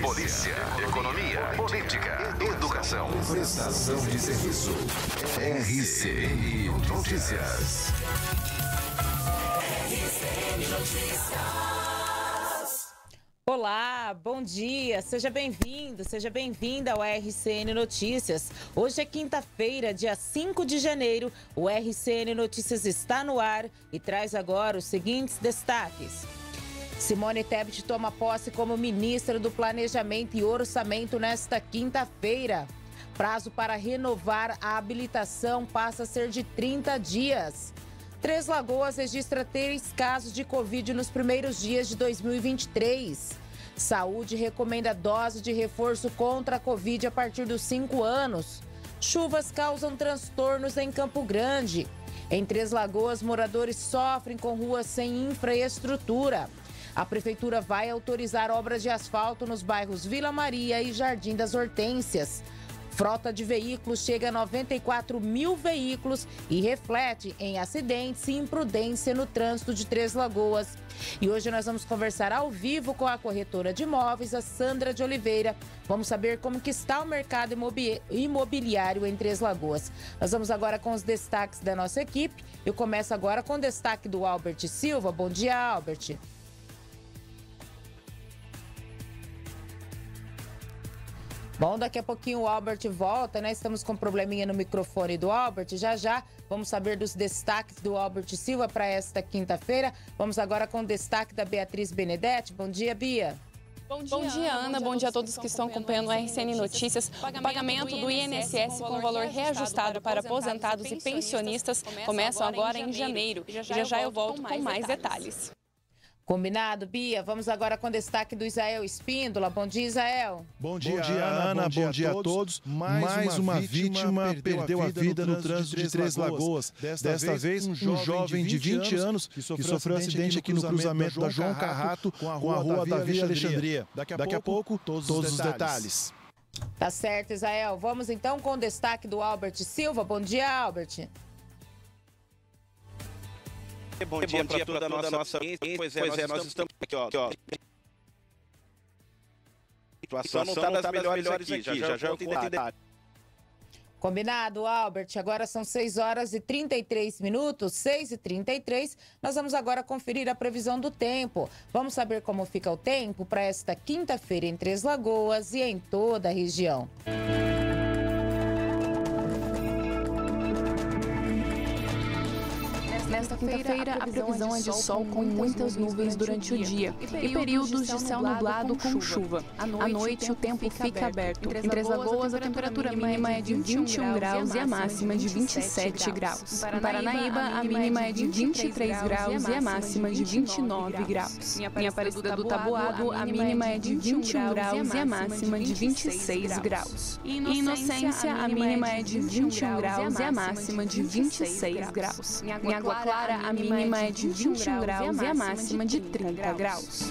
polícia, economia, política, educação, prestação de serviço. RCN Notícias. RCN Notícias. Olá, bom dia, seja bem-vindo, seja bem-vinda ao RCN Notícias. Hoje é quinta-feira, dia 5 de janeiro. O RCN Notícias está no ar e traz agora os seguintes destaques. Simone Tebet toma posse como ministra do Planejamento e Orçamento nesta quinta-feira. Prazo para renovar a habilitação passa a ser de 30 dias. Três Lagoas registra três casos de Covid nos primeiros dias de 2023. Saúde recomenda dose de reforço contra a Covid a partir dos cinco anos. Chuvas causam transtornos em Campo Grande. Em Três Lagoas, moradores sofrem com ruas sem infraestrutura. A prefeitura vai autorizar obras de asfalto nos bairros Vila Maria e Jardim das Hortênsias. Frota de veículos chega a 94 mil veículos e reflete em acidentes e imprudência no trânsito de Três Lagoas. E hoje nós vamos conversar ao vivo com a corretora de imóveis, a Sandra de Oliveira. Vamos saber como que está o mercado imobiliário em Três Lagoas. Nós vamos agora com os destaques da nossa equipe. Eu começo agora com o destaque do Albert Silva. Bom dia, Albert. Bom, daqui a pouquinho o Albert volta, né? Estamos com um probleminha no microfone do Albert. Já já vamos saber dos destaques do Albert Silva para esta quinta-feira. Vamos agora com o destaque da Beatriz Benedetti. Bom dia, Bia. Bom dia, bom dia, Ana. Bom dia a todos que estão acompanhando a RCN Notícias. O pagamento do INSS com valor reajustado para aposentados e pensionistas começa agora em janeiro. E já já eu volto com mais detalhes. Combinado, Bia. Vamos agora com destaque do Israel Espíndola. Bom dia, Israel. Bom dia, bom dia Ana. Bom dia, bom dia a todos. Mais, Mais uma, vítima perdeu, perdeu a vida no trânsito de Três Lagoas. Desta, Desta vez, um jovem de 20 anos que sofreu, que sofreu acidente aqui no cruzamento da João Carrato com a rua, com a rua da Via Alexandria. Daqui a, Daqui a pouco, todos, os detalhes. Tá certo, Israel. Vamos então com o destaque do Albert Silva. Bom dia, Albert. Bom, dia, dia para toda a nossa, nossa audiência. Pois é, pois é nós, estamos aqui, ó. Aqui, ó. A situação então não está tá das, das melhores, melhores aqui, aqui, já já, eu conto detalhe. Combinado, Albert. Agora são 6 horas e 33 minutos, 6 e 33. Nós vamos agora conferir a previsão do tempo. Vamos saber como fica o tempo para esta quinta-feira em Três Lagoas e em toda a região. Música quinta-feira, a previsão é de sol com muitas nuvens durante o dia e períodos de céu nublado com chuva. À noite, o tempo fica aberto. Em Três Lagoas, a temperatura mínima é de 21 graus e a máxima de 27 graus. Em Paranaíba, a mínima é de 23 graus e a máxima de 29 graus. Em Aparecida do Taboado, a mínima é de 21 graus e a máxima de 26 graus. Em Inocência, a mínima é de 21 graus e a máxima de 26 graus. Em Água Clara, Agora a mínima é de 21 graus e a máxima de 30 graus.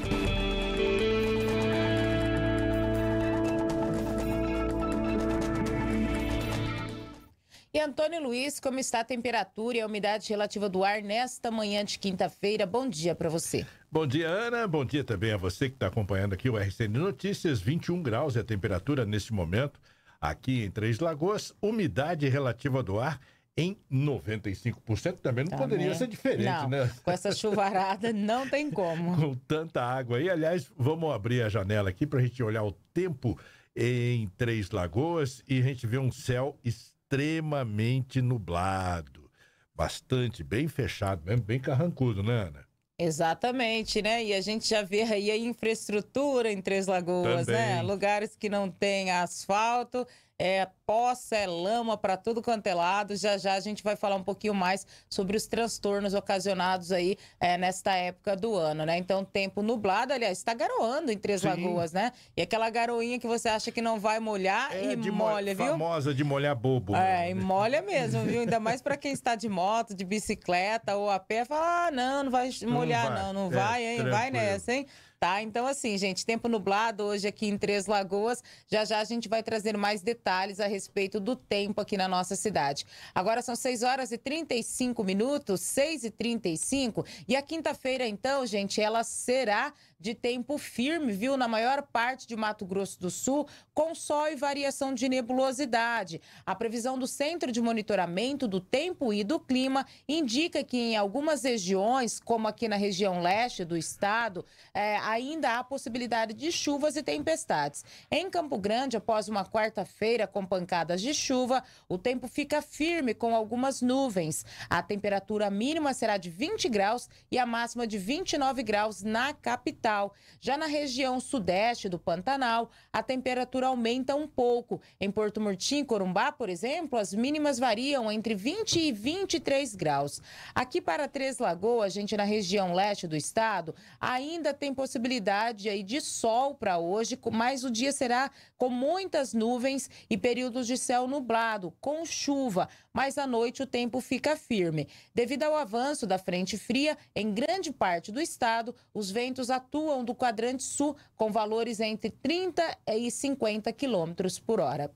E Antônio Luiz, como está a temperatura e a umidade relativa do ar nesta manhã de quinta-feira? Bom dia para você. Bom dia, Ana. Bom dia também a você que está acompanhando aqui o RCN Notícias. 21 graus é a temperatura neste momento aqui em Três Lagoas. Umidade relativa do ar em 95%. Também não Também. poderia ser diferente, não. né? Com essa chuvarada não tem como. Com tanta água aí. Aliás, vamos abrir a janela aqui para a gente olhar o tempo em Três Lagoas e a gente vê um céu extremamente nublado. Bastante, bem fechado mesmo, bem carrancudo, né, Ana? Exatamente, né? E a gente já vê aí a infraestrutura em Três Lagoas, né? Também. né? Lugares que não tem asfalto, é, poça, é lama para tudo quanto é lado. Já já a gente vai falar um pouquinho mais sobre os transtornos ocasionados aí é, nesta época do ano, né? Então, tempo nublado, aliás, está garoando em Três Sim. Lagoas, né? E aquela garoinha que você acha que não vai molhar é, e de molha, mo viu? famosa de molhar bobo. É, né? e molha mesmo, viu? Ainda mais para quem está de moto, de bicicleta ou a pé, fala, ah, não, não vai molhar não, vai. não, não é, vai, hein? Tranquilo. Vai nessa, hein? tá? Então, assim, gente, tempo nublado hoje aqui em Três Lagoas. Já já a gente vai trazer mais detalhes a respeito do tempo aqui na nossa cidade. Agora são 6 horas e 35 minutos, 6 e 35. E a quinta-feira, então, gente, ela será de tempo firme, viu? Na maior parte de Mato Grosso do Sul, com sol e variação de nebulosidade. A previsão do Centro de Monitoramento do Tempo e do Clima indica que em algumas regiões, como aqui na região leste do estado, é, ainda há possibilidade de chuvas e tempestades. Em Campo Grande, após uma quarta-feira com pancadas de chuva, o tempo fica firme com algumas nuvens. A temperatura mínima será de 20 graus e a máxima de 29 graus na capital. Já na região sudeste do Pantanal, a temperatura aumenta um pouco. Em Porto Murtim e Corumbá, por exemplo, as mínimas variam entre 20 e 23 graus. Aqui para Três Lagoas, gente, na região leste do estado, ainda tem possibilidade possibilidade aí de sol para hoje, mas o dia será com muitas nuvens e períodos de céu nublado, com chuva, mas à noite o tempo fica firme. Devido ao avanço da frente fria, em grande parte do estado, os ventos atuam do quadrante sul com valores entre 30 e 50 quilômetros por hora.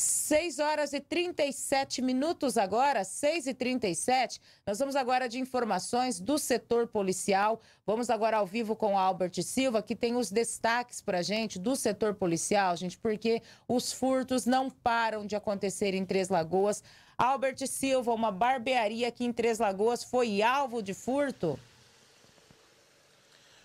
6 horas e 37 minutos agora, 6 e 37. Nós vamos agora de informações do setor policial. Vamos agora ao vivo com Albert Silva, que tem os destaques para gente do setor policial, gente, porque os furtos não param de acontecer em Três Lagoas. Albert Silva, uma barbearia aqui em Três Lagoas, foi alvo de furto?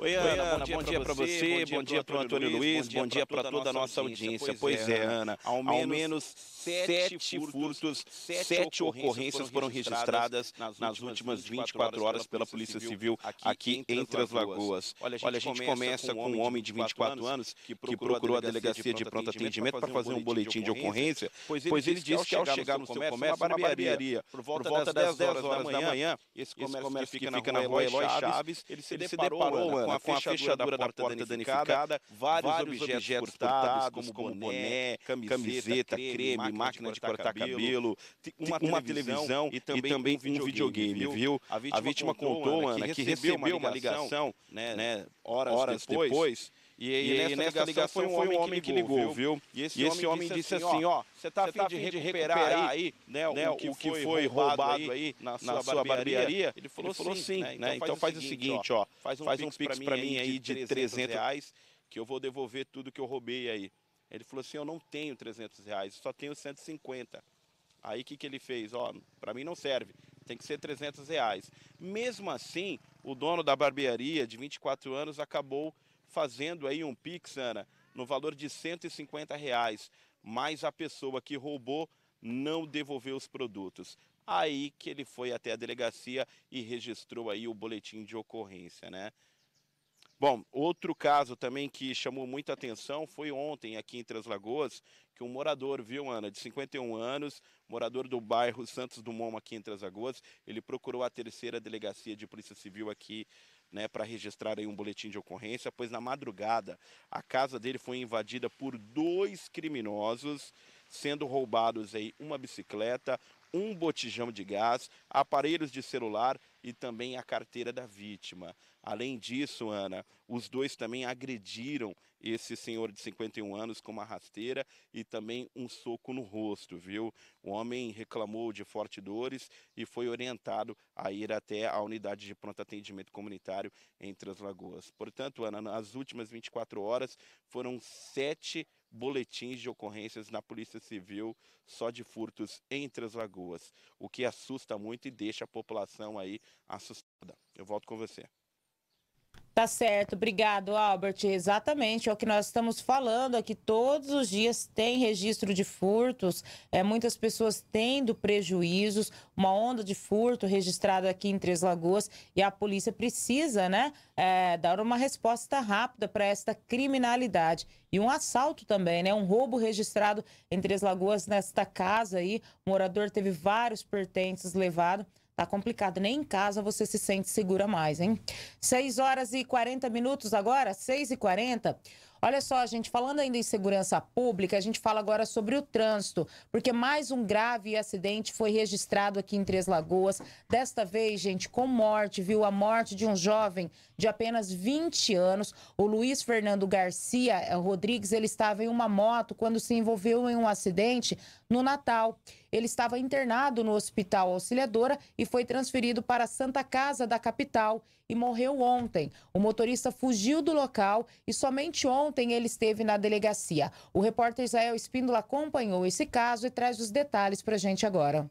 Oi, Ana, Ana bom, bom, dia para você, bom dia para o Antônio Luiz, bom dia para toda a nossa audiência. Pois é, é, Ana, ao menos sete furtos, sete ocorrências foram registradas nas últimas 24 horas pela Polícia Civil aqui entre as Lagoas. Olha, a gente começa com um homem de 24 anos que procurou a delegacia de pronto atendimento para fazer um boletim de ocorrência, pois ele disse que ao chegar no seu comércio, uma barbearia, por volta das 10 horas da manhã, esse comércio que fica na rua Eloy Chaves, ele se deparou, Ana, a, com a fechadura da porta, da porta danificada, vários, vários objetos cortados como, como boné, camiseta, camiseta creme, máquina, máquina de cortar, cortar cabelo, uma, uma televisão e também, e também um videogame, videogame, viu? A vítima, a vítima contou, Ana, que recebeu uma ligação, né, né, horas, horas depois, depois e, e, e, nessa, ligação, ligação foi um homem, homem que, ligou, que ligou, viu? E esse, e esse homem, homem, disse assim, assim ó, você tá a tá de, de recuperar aí, né, né o, que o, que foi roubado aí na, sua, barbearia? barbearia? Ele falou, Ele falou sim, assim, né? né? Então, então faz, o seguinte, ó, faz um, um pix para mim aí de 300 reais, que eu vou devolver tudo que eu roubei aí. Ele falou assim, eu não tenho 300 reais, só tenho 150. Aí o que, que ele fez? Ó, para mim não serve, tem que ser 300 reais. Mesmo assim, o dono da barbearia de 24 anos acabou fazendo aí um Pix, Ana, no valor de 150 reais, mas a pessoa que roubou não devolveu os produtos. Aí que ele foi até a delegacia e registrou aí o boletim de ocorrência, né? Bom, outro caso também que chamou muita atenção foi ontem aqui em Três Lagoas, que um morador, viu, Ana, de 51 anos, morador do bairro Santos Dumont aqui em Três Lagoas, ele procurou a terceira delegacia de Polícia Civil aqui né, para registrar aí um boletim de ocorrência, pois na madrugada a casa dele foi invadida por dois criminosos, sendo roubados aí uma bicicleta, um botijão de gás, aparelhos de celular e também a carteira da vítima. Além disso, Ana, os dois também agrediram esse senhor de 51 anos com uma rasteira e também um soco no rosto, viu? O homem reclamou de fortes dores e foi orientado a ir até a unidade de pronto atendimento comunitário em Translagoas. Portanto, Ana, nas últimas 24 horas foram sete boletins de ocorrências na Polícia Civil só de furtos entre as lagoas, o que assusta muito e deixa a população aí assustada. Eu volto com você. Tá certo, obrigado, Albert. Exatamente, é o que nós estamos falando aqui. É todos os dias tem registro de furtos, é, muitas pessoas tendo prejuízos, uma onda de furto registrada aqui em Três Lagoas e a polícia precisa, né, é, dar uma resposta rápida para esta criminalidade. E um assalto também, né? Um roubo registrado em Três Lagoas nesta casa aí. O morador teve vários pertences levados. Tá complicado, nem em casa você se sente segura mais, hein? 6 horas e 40 minutos agora, 6 e 40. Olha só, gente, falando ainda em segurança pública, a gente fala agora sobre o trânsito, porque mais um grave acidente foi registrado aqui em Três Lagoas. Desta vez, gente, com morte, viu? A morte de um jovem de apenas 20 anos. O Luiz Fernando Garcia eh, Rodrigues, ele estava em uma moto quando se envolveu em um acidente no Natal. Ele estava internado no Hospital Auxiliadora e foi transferido para a Santa Casa da capital e morreu ontem. O motorista fugiu do local e somente ontem ele esteve na delegacia. O repórter Israel Espíndola acompanhou esse caso e traz os detalhes para a gente agora.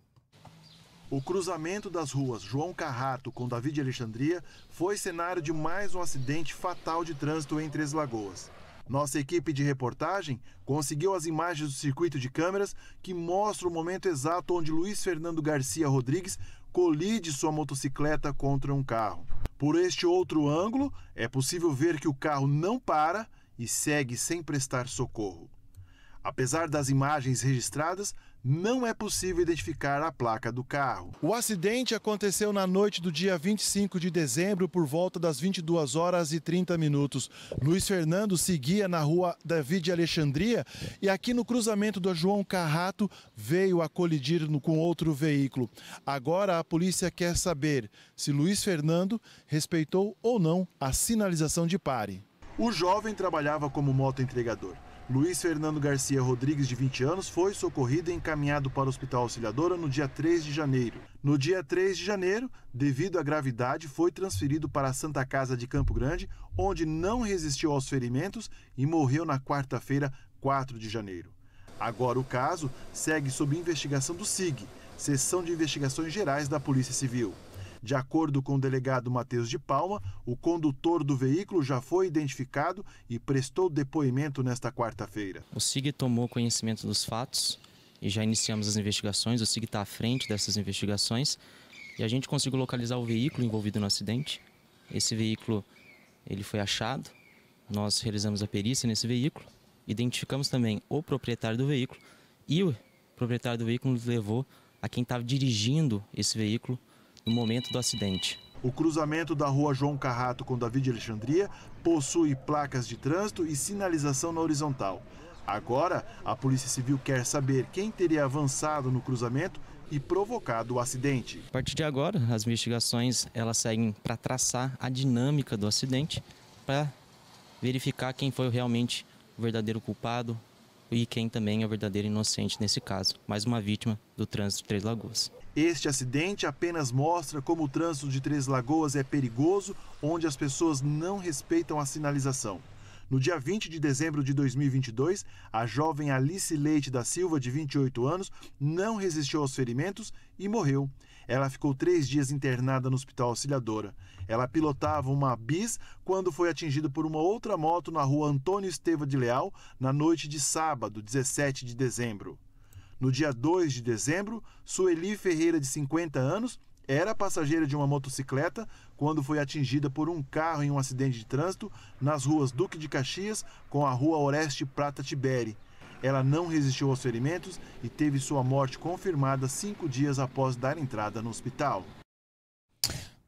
O cruzamento das ruas João Carrato com Davi de Alexandria foi cenário de mais um acidente fatal de trânsito em Três Lagoas. Nossa equipe de reportagem conseguiu as imagens do circuito de câmeras que mostra o momento exato onde Luiz Fernando Garcia Rodrigues colide sua motocicleta contra um carro. Por este outro ângulo, é possível ver que o carro não para e segue sem prestar socorro. Apesar das imagens registradas, não é possível identificar a placa do carro. O acidente aconteceu na noite do dia 25 de dezembro, por volta das 22 horas e 30 minutos. Luiz Fernando seguia na rua David Alexandria e aqui no cruzamento do João Carrato veio a colidir com outro veículo. Agora a polícia quer saber se Luiz Fernando respeitou ou não a sinalização de pare. O jovem trabalhava como moto entregador. Luiz Fernando Garcia Rodrigues, de 20 anos, foi socorrido e encaminhado para o Hospital Auxiliadora no dia 3 de janeiro. No dia 3 de janeiro, devido à gravidade, foi transferido para a Santa Casa de Campo Grande, onde não resistiu aos ferimentos e morreu na quarta-feira, 4 de janeiro. Agora o caso segue sob investigação do SIG, Seção de Investigações Gerais da Polícia Civil. De acordo com o delegado Matheus de Palma, o condutor do veículo já foi identificado e prestou depoimento nesta quarta-feira. O SIG tomou conhecimento dos fatos e já iniciamos as investigações. O SIG está à frente dessas investigações e a gente conseguiu localizar o veículo envolvido no acidente. Esse veículo ele foi achado. Nós realizamos a perícia nesse veículo, identificamos também o proprietário do veículo e o proprietário do veículo nos levou a quem estava dirigindo esse veículo no momento do acidente. O cruzamento da rua João Carrato com David Alexandria possui placas de trânsito e sinalização na horizontal. Agora, a Polícia Civil quer saber quem teria avançado no cruzamento e provocado o acidente. A partir de agora, as investigações elas seguem para traçar a dinâmica do acidente, para verificar quem foi realmente o verdadeiro culpado e quem também é o verdadeiro inocente nesse caso, mais uma vítima do trânsito de Três Lagoas. Este acidente apenas mostra como o trânsito de Três Lagoas é perigoso, onde as pessoas não respeitam a sinalização. No dia 20 de dezembro de 2022, a jovem Alice Leite da Silva, de 28 anos, não resistiu aos ferimentos e morreu. Ela ficou três dias internada no Hospital Auxiliadora. Ela pilotava uma bis quando foi atingida por uma outra moto na rua Antônio Esteva de Leal na noite de sábado, 17 de dezembro. No dia 2 de dezembro, Sueli Ferreira, de 50 anos, era passageira de uma motocicleta quando foi atingida por um carro em um acidente de trânsito nas ruas Duque de Caxias com a rua Oreste Prata Tibere. Ela não resistiu aos ferimentos e teve sua morte confirmada cinco dias após dar entrada no hospital.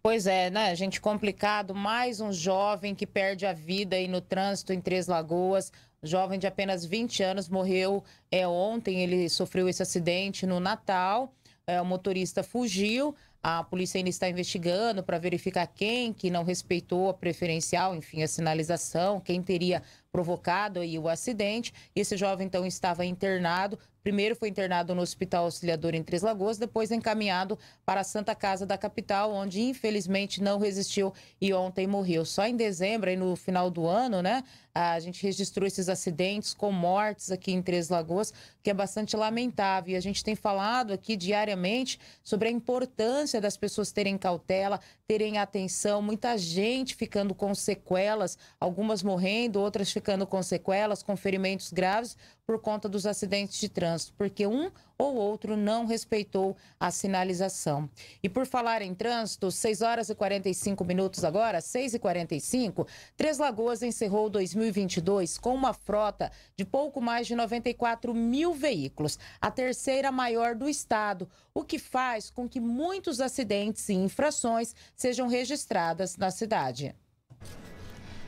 Pois é, né, gente? Complicado. Mais um jovem que perde a vida aí no trânsito em Três Lagoas jovem de apenas 20 anos, morreu é, ontem. Ele sofreu esse acidente no Natal. É, o motorista fugiu. A polícia ainda está investigando para verificar quem que não respeitou a preferencial, enfim, a sinalização, quem teria provocado aí o acidente. Esse jovem então estava internado, Primeiro foi internado no Hospital Auxiliador em Três Lagoas, depois encaminhado para a Santa Casa da capital, onde infelizmente não resistiu e ontem morreu. Só em dezembro e no final do ano, né, a gente registrou esses acidentes com mortes aqui em Três Lagoas, que é bastante lamentável. E a gente tem falado aqui diariamente sobre a importância das pessoas terem cautela, terem atenção, muita gente ficando com sequelas, algumas morrendo, outras ficando com sequelas, com ferimentos graves, por conta dos acidentes de trânsito, porque um ou outro não respeitou a sinalização. E por falar em trânsito, 6 horas e 45 minutos agora, 6 e 45, Três Lagoas encerrou 2022 com uma frota de pouco mais de 94 mil veículos, a terceira maior do estado, o que faz com que muitos acidentes e infrações sejam registradas na cidade.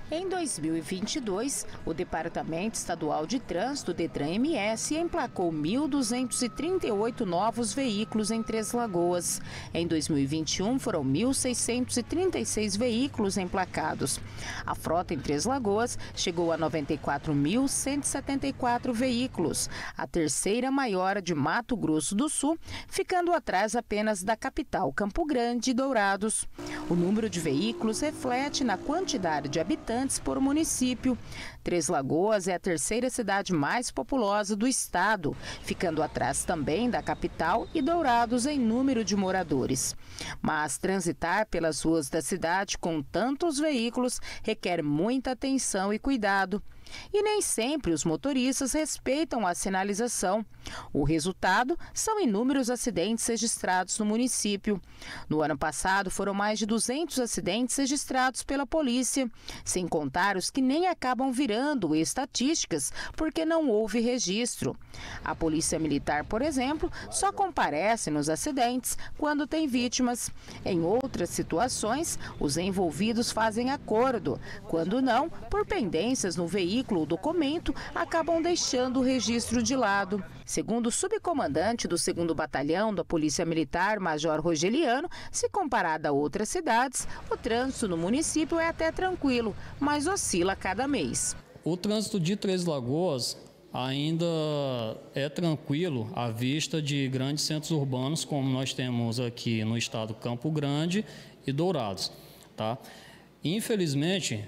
Em 2022, o Departamento Estadual de Trânsito, DETRAN-MS, emplacou 1.238 novos veículos em Três Lagoas. Em 2021, foram 1.636 veículos emplacados. A frota em Três Lagoas chegou a 94.174 veículos, a terceira maior de Mato Grosso do Sul, ficando atrás apenas da capital Campo Grande e Dourados. O número de veículos reflete na quantidade de habitantes habitantes por município. Três Lagoas é a terceira cidade mais populosa do estado, ficando atrás também da capital e Dourados em número de moradores. Mas transitar pelas ruas da cidade com tantos veículos requer muita atenção e cuidado e nem sempre os motoristas respeitam a sinalização. O resultado são inúmeros acidentes registrados no município. No ano passado, foram mais de 200 acidentes registrados pela polícia, sem contar os que nem acabam virando estatísticas porque não houve registro. A Polícia Militar, por exemplo, só comparece nos acidentes quando tem vítimas. Em outras situações, os envolvidos fazem acordo, quando não, por pendências no veículo veículo ou documento acabam deixando o registro de lado. Segundo o subcomandante do 2 Batalhão da Polícia Militar, Major Rogeliano, se comparado a outras cidades, o trânsito no município é até tranquilo, mas oscila cada mês. O trânsito de Três Lagoas ainda é tranquilo à vista de grandes centros urbanos como nós temos aqui no estado Campo Grande e Dourados, tá? Infelizmente,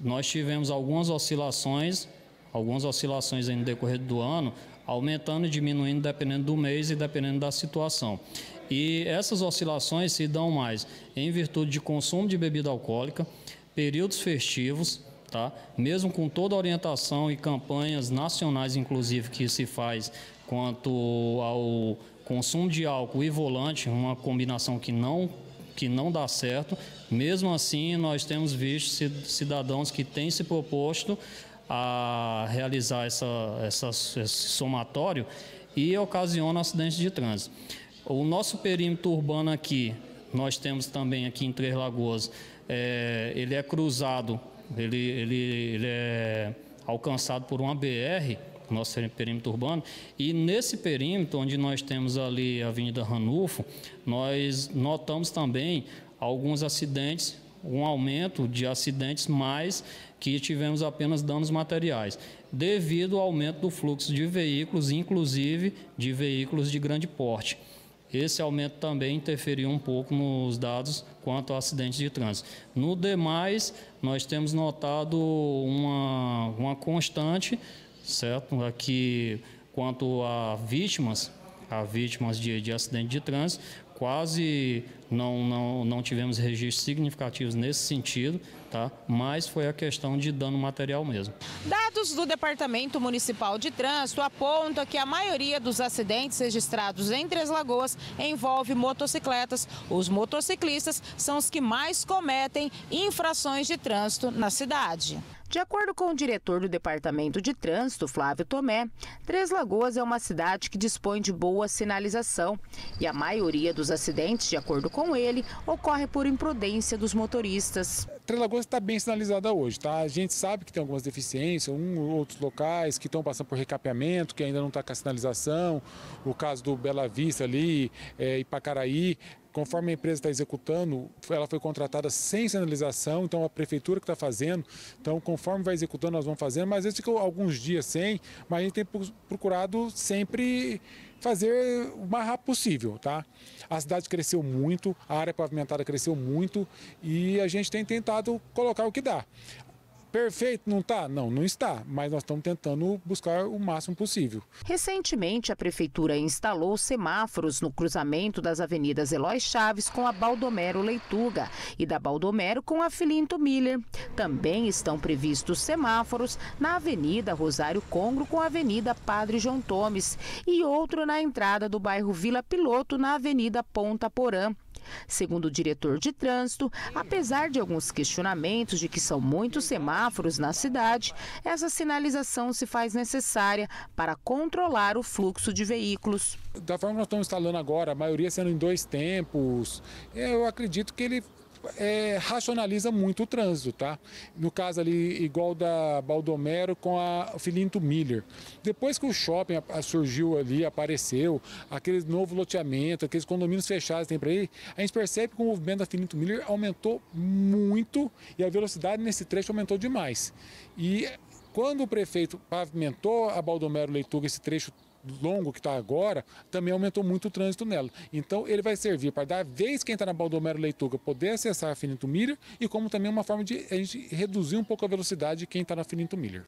nós tivemos algumas oscilações, algumas oscilações no decorrer do ano, aumentando e diminuindo dependendo do mês e dependendo da situação. E essas oscilações se dão mais em virtude de consumo de bebida alcoólica, períodos festivos, tá? Mesmo com toda a orientação e campanhas nacionais, inclusive, que se faz quanto ao consumo de álcool e volante, uma combinação que não que não dá certo, mesmo assim, nós temos visto cidadãos que têm se proposto a realizar essa, essa, esse somatório e ocasiona acidentes de trânsito. O nosso perímetro urbano aqui, nós temos também aqui em Três Lagoas, é, ele é cruzado, ele, ele, ele é alcançado por uma BR, nosso perímetro urbano, e nesse perímetro, onde nós temos ali a Avenida Ranulfo, nós notamos também alguns acidentes, um aumento de acidentes, mas que tivemos apenas danos materiais, devido ao aumento do fluxo de veículos, inclusive de veículos de grande porte. Esse aumento também interferiu um pouco nos dados quanto a acidentes de trânsito. No demais, nós temos notado uma, uma constante, certo? Aqui, quanto a vítimas, a vítimas de, de acidente de trânsito, quase não, não, não tivemos registros significativos nesse sentido, tá? mas foi a questão de dano material mesmo. Dados do Departamento Municipal de Trânsito apontam que a maioria dos acidentes registrados em Três Lagoas envolve motocicletas. Os motociclistas são os que mais cometem infrações de trânsito na cidade. De acordo com o diretor do Departamento de Trânsito, Flávio Tomé, Três Lagoas é uma cidade que dispõe de boa sinalização e a maioria dos acidentes, de acordo com ele, ocorre por imprudência dos motoristas. Três Lagoas está bem sinalizada hoje, tá? A gente sabe que tem algumas deficiências, um ou outros locais que estão passando por recapeamento, que ainda não está com a sinalização, o caso do Bela Vista ali, é, Ipacaraí, Conforme a empresa está executando, ela foi contratada sem sinalização, então a prefeitura que está fazendo. Então, conforme vai executando, nós vamos fazendo, mas às ficou alguns dias sem, mas a gente tem procurado sempre fazer o mais rápido possível, tá? A cidade cresceu muito, a área pavimentada cresceu muito e a gente tem tentado colocar o que dá perfeito não está? Não, não está, mas nós estamos tentando buscar o máximo possível. Recentemente, a prefeitura instalou semáforos no cruzamento das avenidas Eloy Chaves com a Baldomero Leituga e da Baldomero com a Filinto Miller. Também estão previstos semáforos na Avenida Rosário Congro com a Avenida Padre João Tomes e outro na entrada do bairro Vila Piloto na Avenida Ponta Porã. Segundo o diretor de trânsito, apesar de alguns questionamentos de que são muitos semáforos na cidade, essa sinalização se faz necessária para controlar o fluxo de veículos. Da forma que nós estamos instalando agora, a maioria sendo em dois tempos, eu acredito que ele é, racionaliza muito o trânsito, tá? No caso ali, igual da Baldomero com a Filinto Miller. Depois que o shopping surgiu ali, apareceu, aquele novo loteamento, aqueles condomínios fechados tem para aí, a gente percebe que o movimento da Filinto Miller aumentou muito e a velocidade nesse trecho aumentou demais. E quando o prefeito pavimentou a Baldomero Leituga, esse trecho longo que está agora, também aumentou muito o trânsito nela. Então ele vai servir para dar vez quem está na Baldomero Leituga poder acessar a Finito Miller e como também uma forma de a gente reduzir um pouco a velocidade de quem está na Finito Miller.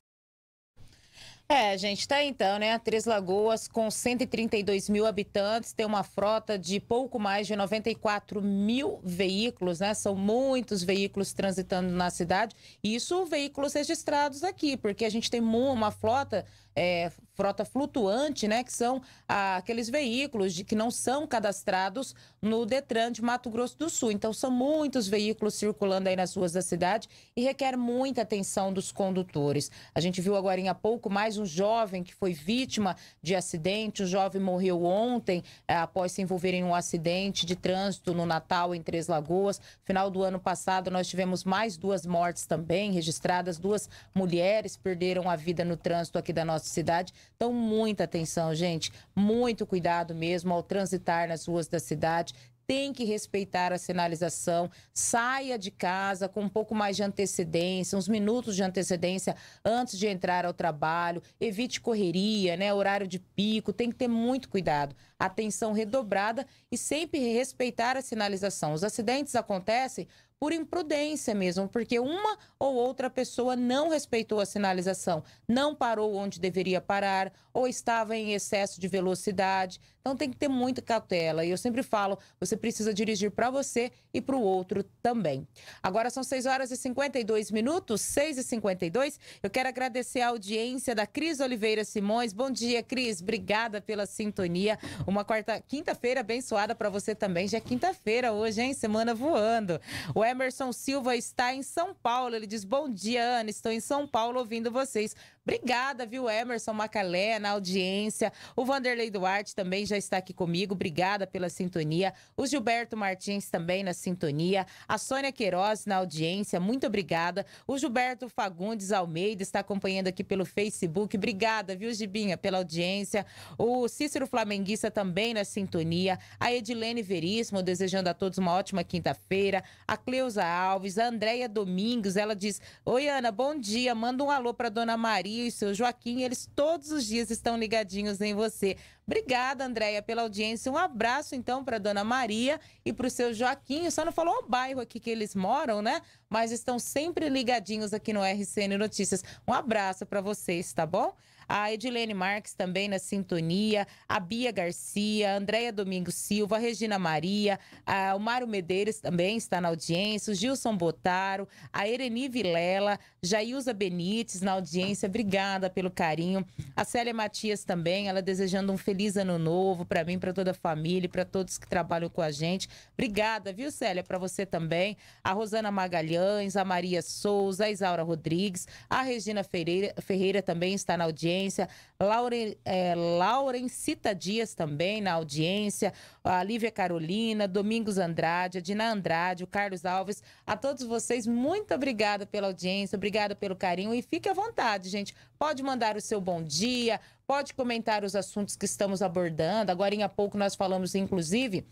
É, gente, tá então, né? Três Lagoas, com 132 mil habitantes, tem uma frota de pouco mais de 94 mil veículos, né? São muitos veículos transitando na cidade. Isso veículos registrados aqui, porque a gente tem uma frota é, frota flutuante, né, que são ah, aqueles veículos de, que não são cadastrados no Detran de Mato Grosso do Sul. Então, são muitos veículos circulando aí nas ruas da cidade e requer muita atenção dos condutores. A gente viu agora há pouco mais um jovem que foi vítima de acidente. O jovem morreu ontem é, após se envolver em um acidente de trânsito no Natal, em Três Lagoas. Final do ano passado, nós tivemos mais duas mortes também registradas. Duas mulheres perderam a vida no trânsito aqui da nossa cidade. Então, muita atenção, gente. Muito cuidado mesmo ao transitar nas ruas da cidade tem que respeitar a sinalização, saia de casa com um pouco mais de antecedência, uns minutos de antecedência antes de entrar ao trabalho, evite correria, né, horário de pico, tem que ter muito cuidado, atenção redobrada e sempre respeitar a sinalização. Os acidentes acontecem por imprudência mesmo, porque uma ou outra pessoa não respeitou a sinalização, não parou onde deveria parar, ou estava em excesso de velocidade, então tem que ter muita cautela. E eu sempre falo, você precisa dirigir para você e para o outro também. Agora são 6 horas e 52 minutos, 6 e 52. Eu quero agradecer a audiência da Cris Oliveira Simões. Bom dia, Cris. Obrigada pela sintonia. Uma quarta, quinta-feira abençoada para você também. Já é quinta-feira hoje, hein? Semana voando. O Emerson Silva está em São Paulo. Ele diz: Bom dia, Ana. Estou em São Paulo ouvindo vocês. Obrigada, viu, Emerson Macalé, na audiência. O Vanderlei Duarte também já está aqui comigo. Obrigada pela sintonia. O Gilberto Martins também na sintonia. A Sônia Queiroz na audiência. Muito obrigada. O Gilberto Fagundes Almeida está acompanhando aqui pelo Facebook. Obrigada, viu, Gibinha, pela audiência. O Cícero Flamenguista também na sintonia. A Edilene Veríssimo desejando a todos uma ótima quinta-feira. A Cleusa Alves, a Andréia Domingos, ela diz: Oi, Ana, bom dia. Manda um alô para dona Maria Maria e o seu Joaquim. Eles todos os dias estão ligadinhos em você. Obrigada, Andréia, pela audiência. Um abraço, então, para dona Maria e para o seu Joaquim. Só não falou o bairro aqui que eles moram, né? Mas estão sempre ligadinhos aqui no RCN Notícias. Um abraço para vocês, tá bom? a Edilene Marques também na sintonia, a Bia Garcia, Andréia Domingos Silva, a Regina Maria, a, o Mário Medeiros também está na audiência, o Gilson Botaro, a Ereni Vilela, Jailza Benites na audiência, obrigada pelo carinho. A Célia Matias também, ela desejando um feliz ano novo para mim, para toda a família, para todos que trabalham com a gente. Obrigada, viu, Célia, para você também. A Rosana Magalhães, a Maria Souza, a Isaura Rodrigues, a Regina Ferreira, Ferreira também está na audiência audiência. Lauren, é, eh, Laurencita Dias também na audiência. A Lívia Carolina, Domingos Andrade, a Dina Andrade, o Carlos Alves. A todos vocês, muito obrigada pela audiência, obrigada pelo carinho. E fique à vontade, gente. Pode mandar o seu bom dia, pode comentar os assuntos que estamos abordando. Agora em pouco nós falamos, inclusive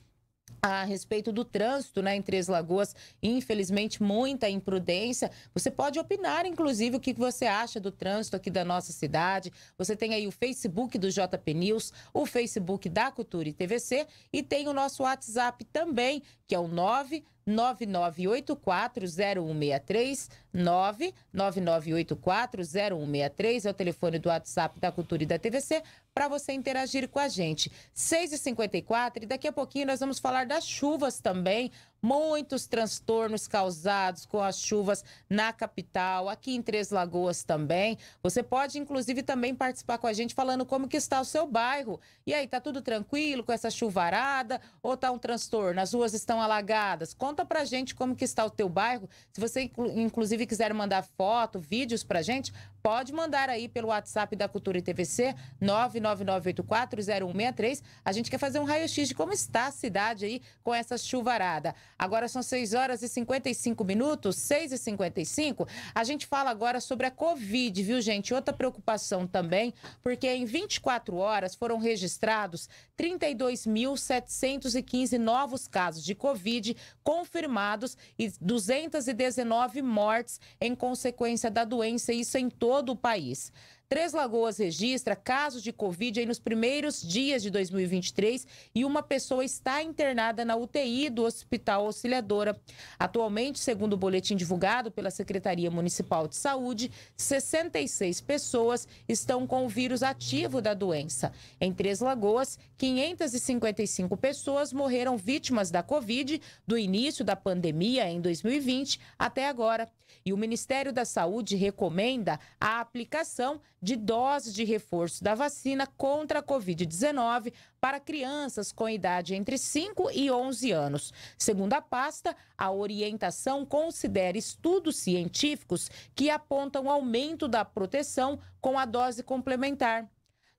a respeito do trânsito né, em Três Lagoas, infelizmente, muita imprudência. Você pode opinar, inclusive, o que você acha do trânsito aqui da nossa cidade. Você tem aí o Facebook do JP News, o Facebook da Cultura e TVC e tem o nosso WhatsApp também, que é o 9 999840163, 999840163 é o telefone do WhatsApp da Cultura e da TVC para você interagir com a gente. 6h54 e daqui a pouquinho nós vamos falar das chuvas também muitos transtornos causados com as chuvas na capital, aqui em Três Lagoas também. Você pode, inclusive, também participar com a gente falando como que está o seu bairro. E aí, tá tudo tranquilo com essa chuvarada ou tá um transtorno? As ruas estão alagadas? Conta pra gente como que está o teu bairro. Se você, inclusive, quiser mandar foto, vídeos pra gente, pode mandar aí pelo WhatsApp da Cultura e TVC, 999840163. A gente quer fazer um raio-x de como está a cidade aí com essa chuvarada. Agora são 6 horas e 55 minutos, 6 e 55. A gente fala agora sobre a Covid, viu, gente? Outra preocupação também, porque em 24 horas foram registrados 32.715 novos casos de Covid confirmados e 219 mortes em consequência da doença, isso em todo o país. Três Lagoas registra casos de Covid nos primeiros dias de 2023 e uma pessoa está internada na UTI do Hospital Auxiliadora. Atualmente, segundo o boletim divulgado pela Secretaria Municipal de Saúde, 66 pessoas estão com o vírus ativo da doença. Em Três Lagoas, 555 pessoas morreram vítimas da Covid do início da pandemia em 2020 até agora. E o Ministério da Saúde recomenda a aplicação de doses de reforço da vacina contra a Covid-19 para crianças com idade entre 5 e 11 anos. Segundo a pasta, a orientação considera estudos científicos que apontam aumento da proteção com a dose complementar.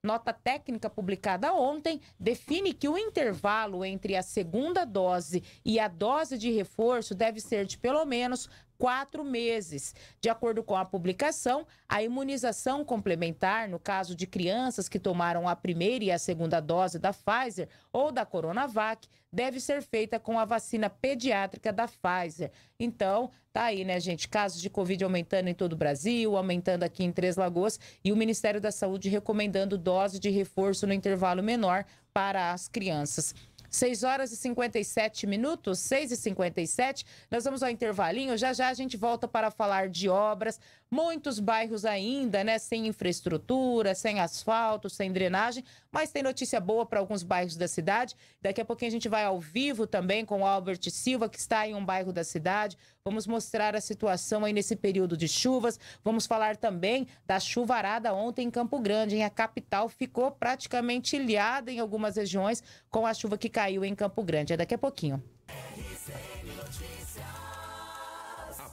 Nota técnica publicada ontem define que o intervalo entre a segunda dose e a dose de reforço deve ser de pelo menos quatro meses. De acordo com a publicação, a imunização complementar, no caso de crianças que tomaram a primeira e a segunda dose da Pfizer ou da Coronavac, deve ser feita com a vacina pediátrica da Pfizer. Então, tá aí, né, gente? Casos de Covid aumentando em todo o Brasil, aumentando aqui em Três Lagoas e o Ministério da Saúde recomendando dose de reforço no intervalo menor para as crianças. 6 horas e 57 minutos, 6 e 57. Nós vamos ao intervalinho. Já já a gente volta para falar de obras, Muitos bairros ainda, né, sem infraestrutura, sem asfalto, sem drenagem, mas tem notícia boa para alguns bairros da cidade. Daqui a pouquinho a gente vai ao vivo também com o Albert Silva, que está em um bairro da cidade. Vamos mostrar a situação aí nesse período de chuvas. Vamos falar também da chuvarada ontem em Campo Grande, em a capital ficou praticamente ilhada em algumas regiões com a chuva que caiu em Campo Grande. É daqui a pouquinho.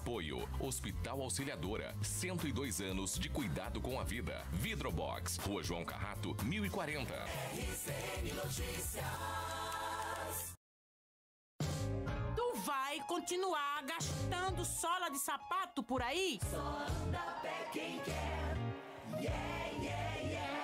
Apoio Hospital Auxiliadora, 102 anos de cuidado com a vida. Vidrobox, Rua João Carrato, 1040. RCN Notícias. Tu vai continuar gastando sola de sapato por aí? Só anda pé quem quer. Yeah, yeah, yeah.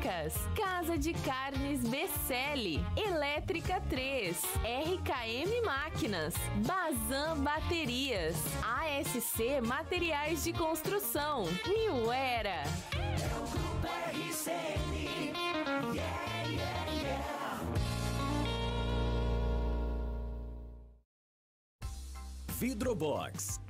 Casa de Carnes BCL, Elétrica 3, RKM Máquinas, Bazan Baterias, ASC Materiais de Construção, New Era. É o Grupo RCN. Vidrobox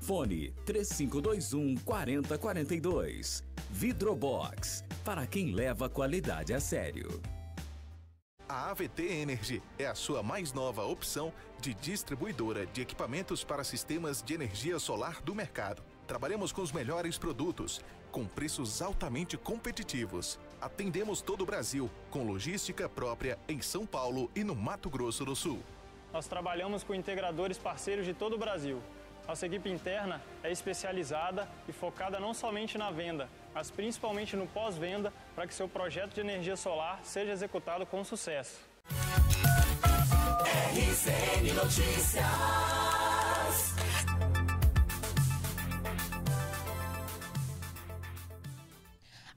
Fone 3521 4042. Vidrobox. Para quem leva qualidade a sério. A AVT Energy é a sua mais nova opção de distribuidora de equipamentos para sistemas de energia solar do mercado. Trabalhamos com os melhores produtos, com preços altamente competitivos. Atendemos todo o Brasil, com logística própria em São Paulo e no Mato Grosso do Sul. Nós trabalhamos com integradores parceiros de todo o Brasil nossa equipe interna é especializada e focada não somente na venda, mas principalmente no pós-venda para que seu projeto de energia solar seja executado com sucesso. RCN Notícias.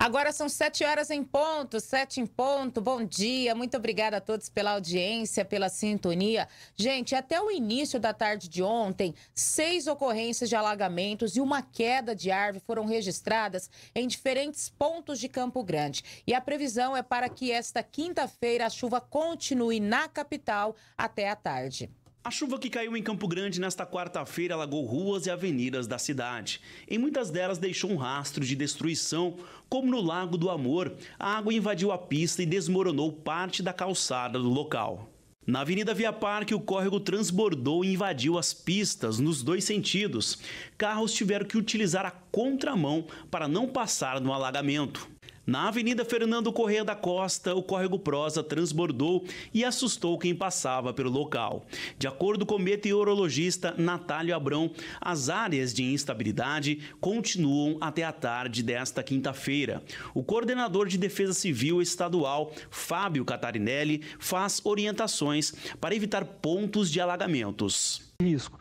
Agora são sete horas em ponto, sete em ponto. Bom dia, muito obrigada a todos pela audiência, pela sintonia. Gente, até o início da tarde de ontem, seis ocorrências de alagamentos e uma queda de árvore foram registradas em diferentes pontos de Campo Grande. E a previsão é para que esta quinta-feira a chuva continue na capital até a tarde. A chuva que caiu em Campo Grande nesta quarta-feira alagou ruas e avenidas da cidade. Em muitas delas deixou um rastro de destruição, como no Lago do Amor, a água invadiu a pista e desmoronou parte da calçada do local. Na Avenida Via Parque, o córrego transbordou e invadiu as pistas nos dois sentidos. Carros tiveram que utilizar a contramão para não passar no alagamento. Na Avenida Fernando Correia da Costa, o córrego Prosa transbordou e assustou quem passava pelo local. De acordo com o meteorologista Natálio Abrão, as áreas de instabilidade continuam até a tarde desta quinta-feira. O coordenador de Defesa Civil Estadual, Fábio Catarinelli, faz orientações para evitar pontos de alagamentos risco.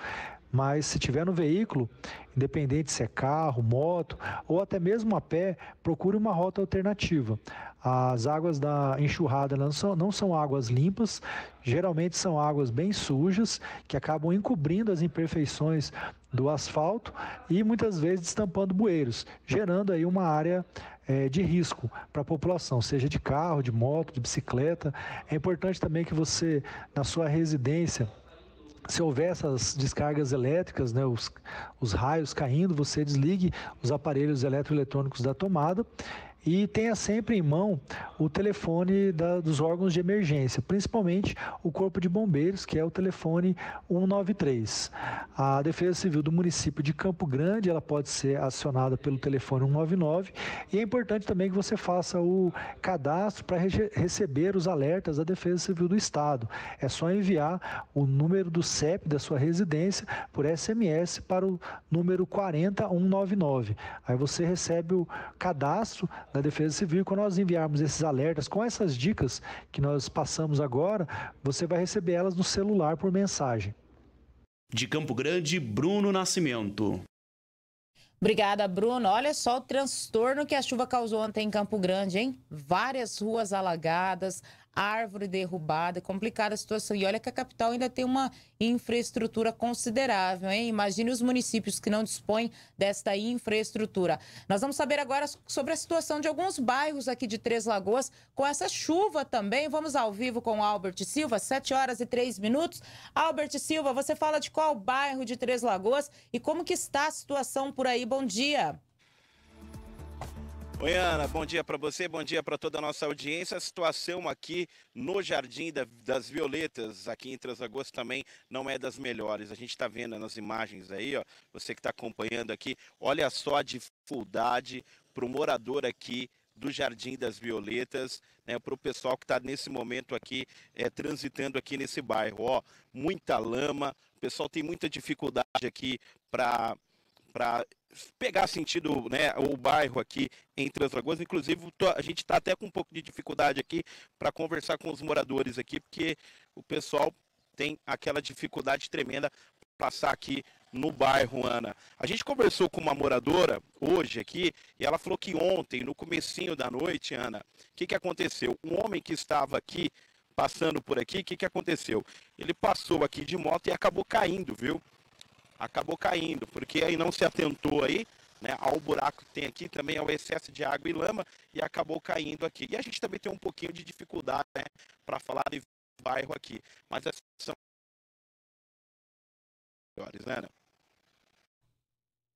Mas se tiver no veículo, independente se é carro, moto ou até mesmo a pé, procure uma rota alternativa. As águas da enxurrada não são, não são águas limpas, geralmente são águas bem sujas que acabam encobrindo as imperfeições do asfalto e muitas vezes destampando bueiros, gerando aí uma área é, de risco para a população, seja de carro, de moto, de bicicleta. É importante também que você, na sua residência, se houver essas descargas elétricas, né, os, os raios caindo, você desligue os aparelhos eletroeletrônicos da tomada e tenha sempre em mão o telefone da, dos órgãos de emergência, principalmente o Corpo de Bombeiros, que é o telefone 193. A Defesa Civil do município de Campo Grande, ela pode ser acionada pelo telefone 199 e é importante também que você faça o cadastro para receber os alertas da Defesa Civil do Estado. É só enviar o número do CEP da sua residência por SMS para o número 40199. Aí você recebe o cadastro da Defesa Civil. Quando nós enviarmos esses alertas com essas dicas que nós passamos agora, você vai receber elas no celular por mensagem. De Campo Grande, Bruno Nascimento. Obrigada, Bruno. Olha só o transtorno que a chuva causou ontem em Campo Grande, hein? Várias ruas alagadas, árvore derrubada, é complicada a situação. E olha que a capital ainda tem uma infraestrutura considerável, hein? Imagine os municípios que não dispõem desta infraestrutura. Nós vamos saber agora sobre a situação de alguns bairros aqui de Três Lagoas com essa chuva também. Vamos ao vivo com Albert Silva, 7 horas e 3 minutos. Albert Silva, você fala de qual bairro de Três Lagoas e como que está a situação por aí? Bom dia. Oi, Ana, bom dia para você, bom dia para toda a nossa audiência. A situação aqui no Jardim das Violetas, aqui em Transagosto, também não é das melhores. A gente está vendo nas imagens aí, ó, você que está acompanhando aqui, olha só a dificuldade para o morador aqui do Jardim das Violetas, né, para o pessoal que está nesse momento aqui, é, transitando aqui nesse bairro. Ó, muita lama, o pessoal tem muita dificuldade aqui para pegar sentido né, o bairro aqui entre as inclusive a gente está até com um pouco de dificuldade aqui para conversar com os moradores aqui, porque o pessoal tem aquela dificuldade tremenda passar aqui no bairro, Ana. A gente conversou com uma moradora hoje aqui e ela falou que ontem, no comecinho da noite, Ana, o que, que aconteceu? Um homem que estava aqui passando por aqui, o que, que aconteceu? Ele passou aqui de moto e acabou caindo, viu? acabou caindo, porque aí não se atentou aí né, ao buraco que tem aqui, também ao excesso de água e lama, e acabou caindo aqui. E a gente também tem um pouquinho de dificuldade né, para falar de bairro aqui, mas essas são melhores, né?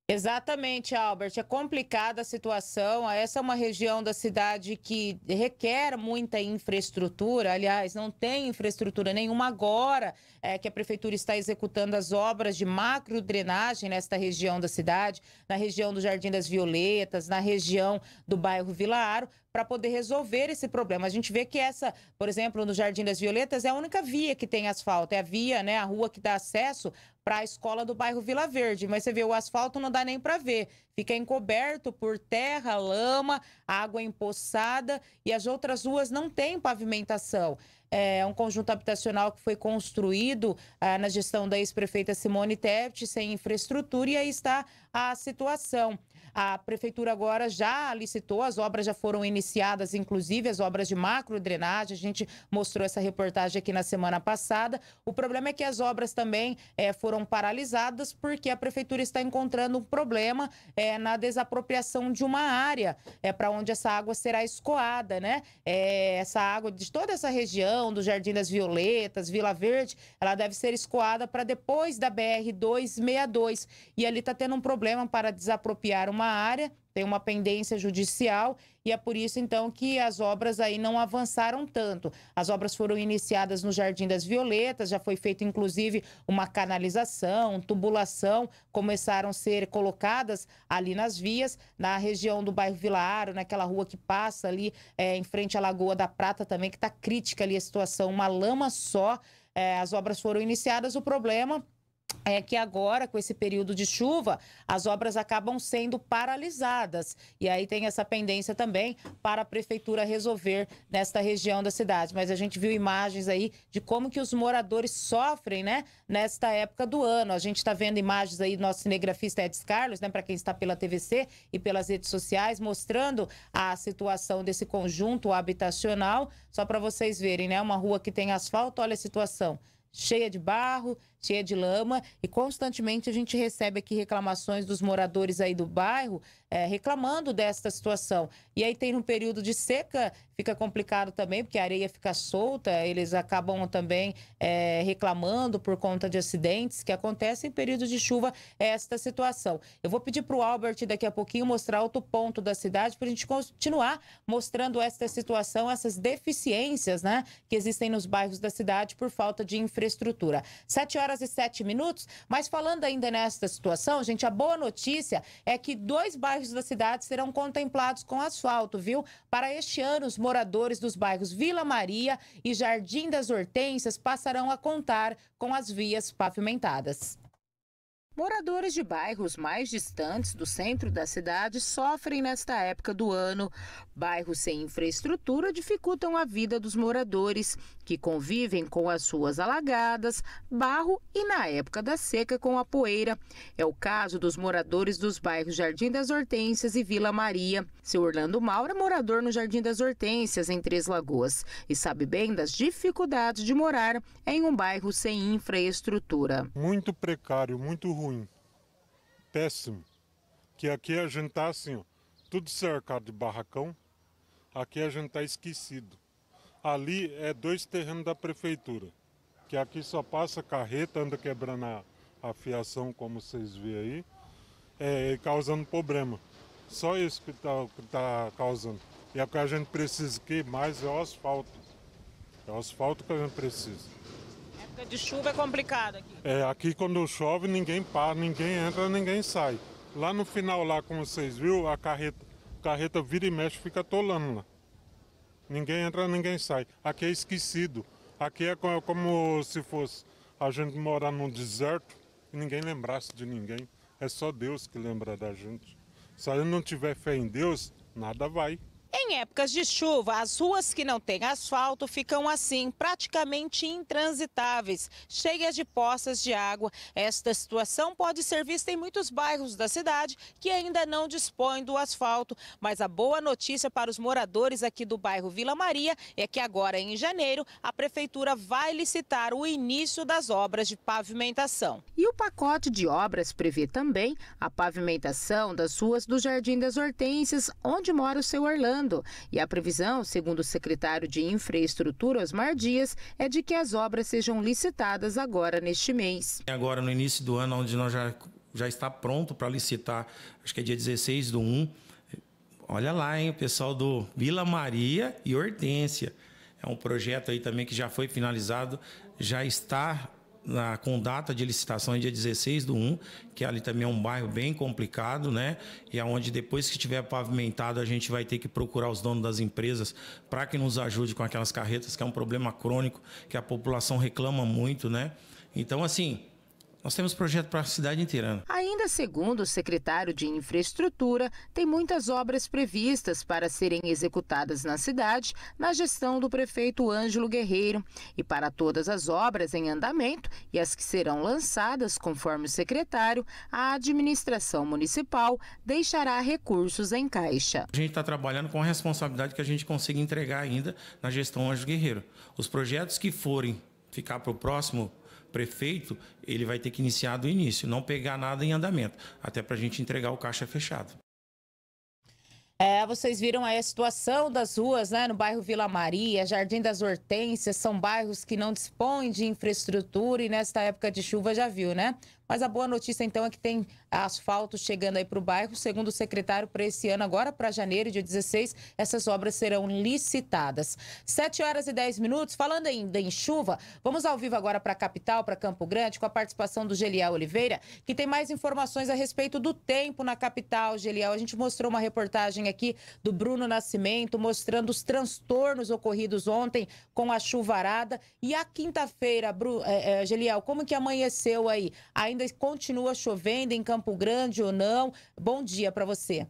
Exatamente, Albert. É complicada a situação. Essa é uma região da cidade que requer muita infraestrutura. Aliás, não tem infraestrutura nenhuma agora é, que a prefeitura está executando as obras de macro drenagem nesta região da cidade, na região do Jardim das Violetas, na região do bairro Vila Aro, para poder resolver esse problema. A gente vê que essa, por exemplo, no Jardim das Violetas, é a única via que tem asfalto, é a via, né, a rua que dá acesso para a escola do bairro Vila Verde. Mas você vê, o asfalto não dá nem para ver. Fica encoberto por terra, lama, água empoçada e as outras ruas não têm pavimentação. É um conjunto habitacional que foi construído ah, na gestão da ex-prefeita Simone Tebet, sem infraestrutura, e aí está a situação. A prefeitura agora já licitou, as obras já foram iniciadas, inclusive as obras de macro drenagem. A gente mostrou essa reportagem aqui na semana passada. O problema é que as obras também é, foram paralisadas porque a prefeitura está encontrando um problema é, na desapropriação de uma área é, eh, para onde essa água será escoada, né? É, essa água de toda essa região, do Jardim das Violetas, Vila Verde, ela deve ser escoada para depois da BR 262. E ali está tendo um problema para desapropriar uma área, tem uma pendência judicial e é por isso então que as obras aí não avançaram tanto. As obras foram iniciadas no Jardim das Violetas, já foi feita inclusive uma canalização, tubulação, começaram a ser colocadas ali nas vias, na região do bairro Aro naquela rua que passa ali é, em frente à Lagoa da Prata também, que está crítica ali a situação, uma lama só. É, as obras foram iniciadas, o problema é que agora, com esse período de chuva, as obras acabam sendo paralisadas. E aí tem essa pendência também para a prefeitura resolver nesta região da cidade. Mas a gente viu imagens aí de como que os moradores sofrem, né, nesta época do ano. A gente está vendo imagens aí do nosso cinegrafista Edson Carlos, né, para quem está pela TVC e pelas redes sociais, mostrando a situação desse conjunto habitacional. Só para vocês verem, né, uma rua que tem asfalto, olha a situação. Cheia de barro, cheia de lama e constantemente a gente recebe aqui reclamações dos moradores aí do bairro é, reclamando desta situação. E aí tem um período de seca, fica complicado também, porque a areia fica solta, eles acabam também é, reclamando por conta de acidentes que acontecem em períodos de chuva, esta situação. Eu vou pedir para o Albert daqui a pouquinho mostrar outro ponto da cidade para a gente continuar mostrando esta situação, essas deficiências né, que existem nos bairros da cidade por falta de infraestrutura. Sete horas horas e sete minutos. Mas falando ainda nesta situação, gente, a boa notícia é que dois bairros da cidade serão contemplados com asfalto, viu? Para este ano, os moradores dos bairros Vila Maria e Jardim das Hortênsias passarão a contar com as vias pavimentadas. Moradores de bairros mais distantes do centro da cidade sofrem nesta época do ano. Bairros sem infraestrutura dificultam a vida dos moradores, que convivem com as ruas alagadas, barro e, na época da seca, com a poeira. É o caso dos moradores dos bairros Jardim das Hortências e Vila Maria. Seu Orlando Mauro é morador no Jardim das Hortências, em Três Lagoas, e sabe bem das dificuldades de morar em um bairro sem infraestrutura. Muito precário, muito ruim ruim, péssimo. Que aqui a gente está assim, ó, tudo cercado de barracão. Aqui a gente está esquecido. Ali é dois terrenos da prefeitura, que aqui só passa carreta, anda quebrando a, a fiação, como vocês vê aí, é, causando problema. Só isso que está tá causando. E é o que a gente precisa que mais é o asfalto. É o asfalto que a gente precisa época de chuva é complicado aqui. É, aqui quando chove ninguém para, ninguém entra, ninguém sai. Lá no final, lá como vocês viram, a carreta, carreta vira e mexe, fica atolando lá. Ninguém entra, ninguém sai. Aqui é esquecido. Aqui é como, como se fosse a gente morar num deserto e ninguém lembrasse de ninguém. É só Deus que lembra da gente. Se a gente não tiver fé em Deus, nada vai. Em épocas de chuva, as ruas que não têm asfalto ficam assim, praticamente intransitáveis, cheias de poças de água. Esta situação pode ser vista em muitos bairros da cidade que ainda não dispõem do asfalto. Mas a boa notícia para os moradores aqui do bairro Vila Maria é que agora, em janeiro, a prefeitura vai licitar o início das obras de pavimentação. E o pacote de obras prevê também a pavimentação das ruas do Jardim das Hortênsias, onde mora o seu Orlando e a previsão, segundo o secretário de Infraestrutura, Osmar Dias, é de que as obras sejam licitadas agora neste mês. Agora, no início do ano, onde nós já, já está pronto para licitar, acho que é dia 16 do 1, olha lá, hein, o pessoal do Vila Maria e Hortência. É um projeto aí também que já foi finalizado, já está na, com data de licitação é dia 16 do 1, que ali também é um bairro bem complicado, né? E aonde é depois que estiver pavimentado, a gente vai ter que procurar os donos das empresas para que nos ajude com aquelas carretas, que é um problema crônico que a população reclama muito, né? Então, assim, nós temos projeto para a cidade inteira. Ainda segundo o secretário de Infraestrutura, tem muitas obras previstas para serem executadas na cidade na gestão do prefeito Ângelo Guerreiro. E para todas as obras em andamento e as que serão lançadas, conforme o secretário, a administração municipal deixará recursos em caixa. A gente está trabalhando com a responsabilidade que a gente consiga entregar ainda na gestão Ângelo Guerreiro. Os projetos que forem ficar para o próximo prefeito, ele vai ter que iniciar do início, não pegar nada em andamento, até para a gente entregar o caixa fechado. É, vocês viram aí a situação das ruas, né? No bairro Vila Maria, Jardim das Hortênsias, são bairros que não dispõem de infraestrutura e nesta época de chuva já viu, né? Mas a boa notícia, então, é que tem asfalto chegando aí para o bairro. Segundo o secretário, para esse ano, agora para janeiro, dia 16, essas obras serão licitadas. 7 horas e 10 minutos. Falando ainda em chuva, vamos ao vivo agora para a capital, para Campo Grande, com a participação do Geliel Oliveira, que tem mais informações a respeito do tempo na capital, Geliel. A gente mostrou uma reportagem aqui do Bruno Nascimento, mostrando os transtornos ocorridos ontem com a chuvarada. E a quinta-feira, Bru... É, é, Geliel, como que amanheceu aí? Ainda ainda continua chovendo em Campo Grande ou não? Bom dia para você.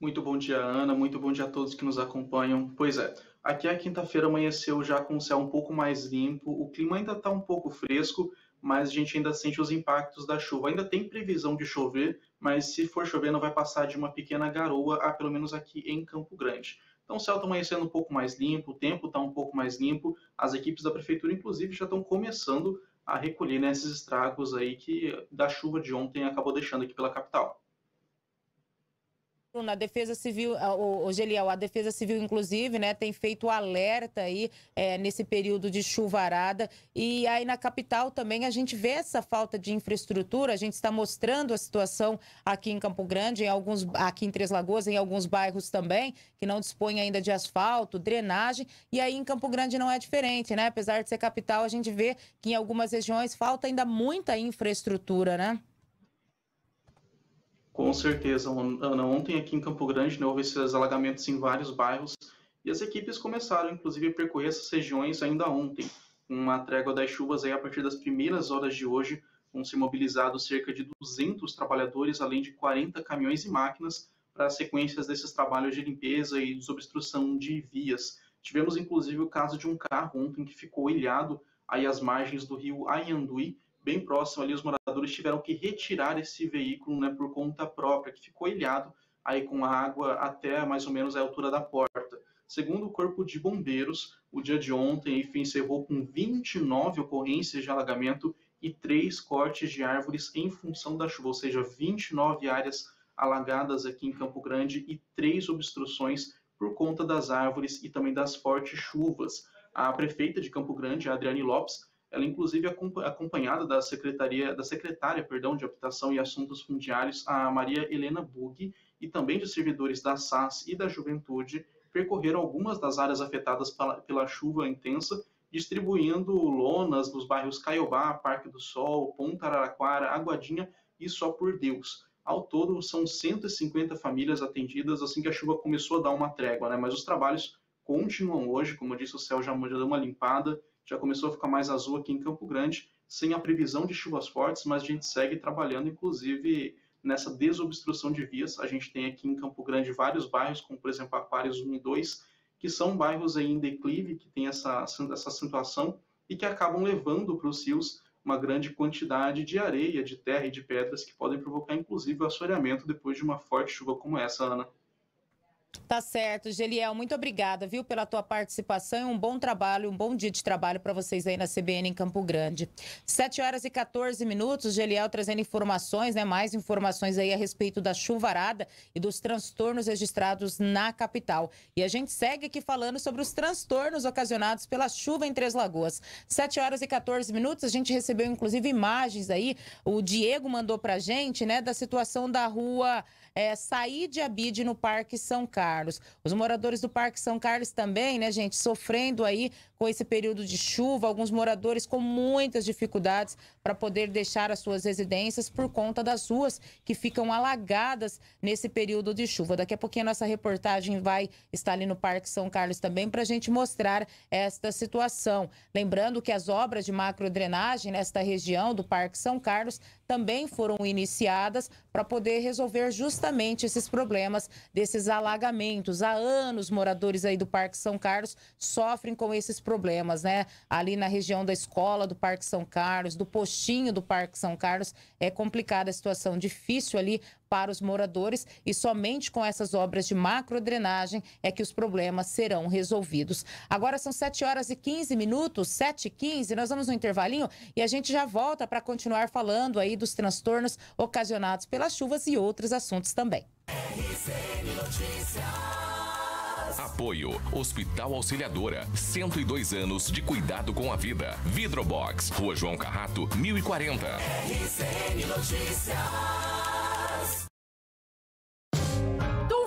Muito bom dia, Ana. Muito bom dia a todos que nos acompanham. Pois é, aqui é a quinta-feira amanheceu já com o céu um pouco mais limpo. O clima ainda está um pouco fresco, mas a gente ainda sente os impactos da chuva. Ainda tem previsão de chover, mas se for chover, não vai passar de uma pequena garoa, a, pelo menos aqui em Campo Grande. Então o céu está amanhecendo um pouco mais limpo, o tempo está um pouco mais limpo, as equipes da prefeitura, inclusive, já estão começando a recolher né, esses estragos aí que da chuva de ontem acabou deixando aqui pela capital na Defesa Civil, o, o Geliel, a Defesa Civil, inclusive, né, tem feito alerta aí é, nesse período de chuvarada. E aí na capital também a gente vê essa falta de infraestrutura, a gente está mostrando a situação aqui em Campo Grande, em alguns, aqui em Três Lagoas, em alguns bairros também, que não dispõem ainda de asfalto, drenagem. E aí em Campo Grande não é diferente, né? Apesar de ser capital, a gente vê que em algumas regiões falta ainda muita infraestrutura, né? Com certeza, Ana. Ontem aqui em Campo Grande né, houve esses alagamentos em vários bairros e as equipes começaram, inclusive, a percorrer essas regiões ainda ontem. Uma trégua das chuvas aí a partir das primeiras horas de hoje vão ser mobilizados cerca de 200 trabalhadores, além de 40 caminhões e máquinas para as sequências desses trabalhos de limpeza e desobstrução de vias. Tivemos, inclusive, o caso de um carro ontem que ficou ilhado aí às margens do rio Ayandui, bem próximo ali, os moradores tiveram que retirar esse veículo né, por conta própria, que ficou ilhado aí com a água até mais ou menos a altura da porta. Segundo o Corpo de Bombeiros, o dia de ontem enfim, encerrou com 29 ocorrências de alagamento e três cortes de árvores em função da chuva, ou seja, 29 áreas alagadas aqui em Campo Grande e três obstruções por conta das árvores e também das fortes chuvas. A prefeita de Campo Grande, Adriane Lopes, ela inclusive acompanhada da secretaria da secretária, perdão, de habitação e assuntos fundiários, a Maria Helena Bug, e também de servidores da SAS e da Juventude, percorreram algumas das áreas afetadas pela, pela chuva intensa, distribuindo lonas nos bairros Caiobá, Parque do Sol, Ponta Araraquara, Aguadinha e Só por Deus. Ao todo, são 150 famílias atendidas assim que a chuva começou a dar uma trégua, né? Mas os trabalhos continuam hoje, como eu disse, o céu já deu uma limpada já começou a ficar mais azul aqui em Campo Grande, sem a previsão de chuvas fortes, mas a gente segue trabalhando, inclusive nessa desobstrução de vias. A gente tem aqui em Campo Grande vários bairros, como por exemplo Aquários 1 e 2, que são bairros aí em declive, que tem essa, essa situação e que acabam levando para os rios uma grande quantidade de areia, de terra e de pedras que podem provocar inclusive o assoreamento depois de uma forte chuva como essa, Ana. Tá certo, Geliel, muito obrigada, viu, pela tua participação. Um bom trabalho, um bom dia de trabalho para vocês aí na CBN em Campo Grande. 7 horas e 14 minutos, Geliel trazendo informações, né? Mais informações aí a respeito da chuvarada e dos transtornos registrados na capital. E a gente segue aqui falando sobre os transtornos ocasionados pela chuva em Três Lagoas. 7 horas e 14 minutos, a gente recebeu inclusive imagens aí, o Diego mandou pra gente, né, da situação da rua é, de Abid no Parque São Carlos. Os moradores do Parque São Carlos também, né, gente, sofrendo aí com esse período de chuva, alguns moradores com muitas dificuldades para poder deixar as suas residências por conta das ruas que ficam alagadas nesse período de chuva. Daqui a pouquinho a nossa reportagem vai estar ali no Parque São Carlos também para a gente mostrar esta situação. Lembrando que as obras de macrodrenagem nesta região do Parque São Carlos também foram iniciadas para poder resolver justamente esses problemas desses alagamentos. Há anos moradores aí do Parque São Carlos sofrem com esses problemas, né? Ali na região da escola do Parque São Carlos, do postinho do Parque São Carlos, é complicada a situação, difícil ali para os moradores e somente com essas obras de macrodrenagem é que os problemas serão resolvidos. Agora são 7 horas e 15 minutos, 7 e 15, nós vamos no intervalinho e a gente já volta para continuar falando aí dos transtornos ocasionados pelas chuvas e outros assuntos também. Apoio Hospital Auxiliadora, 102 anos de cuidado com a vida. Vidrobox, Rua João Carrato, 1040. RCN Notícias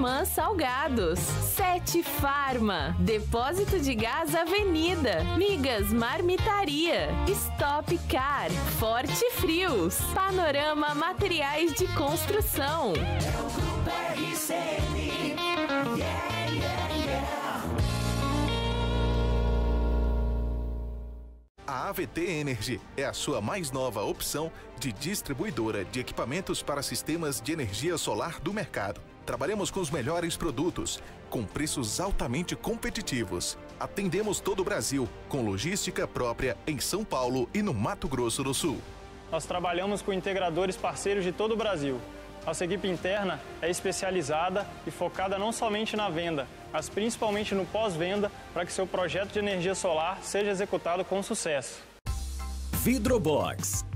Irmã Salgados, Sete Farma, Depósito de Gás Avenida, Migas Marmitaria, Stop Car, Forte Frios, Panorama Materiais de Construção. É o Grupo Yeah. A AVT Energy é a sua mais nova opção de distribuidora de equipamentos para sistemas de energia solar do mercado. Trabalhamos com os melhores produtos, com preços altamente competitivos. Atendemos todo o Brasil, com logística própria em São Paulo e no Mato Grosso do Sul. Nós trabalhamos com integradores parceiros de todo o Brasil. Nossa equipe interna é especializada e focada não somente na venda, mas principalmente no pós-venda para que seu projeto de energia solar seja executado com sucesso. Vidrobox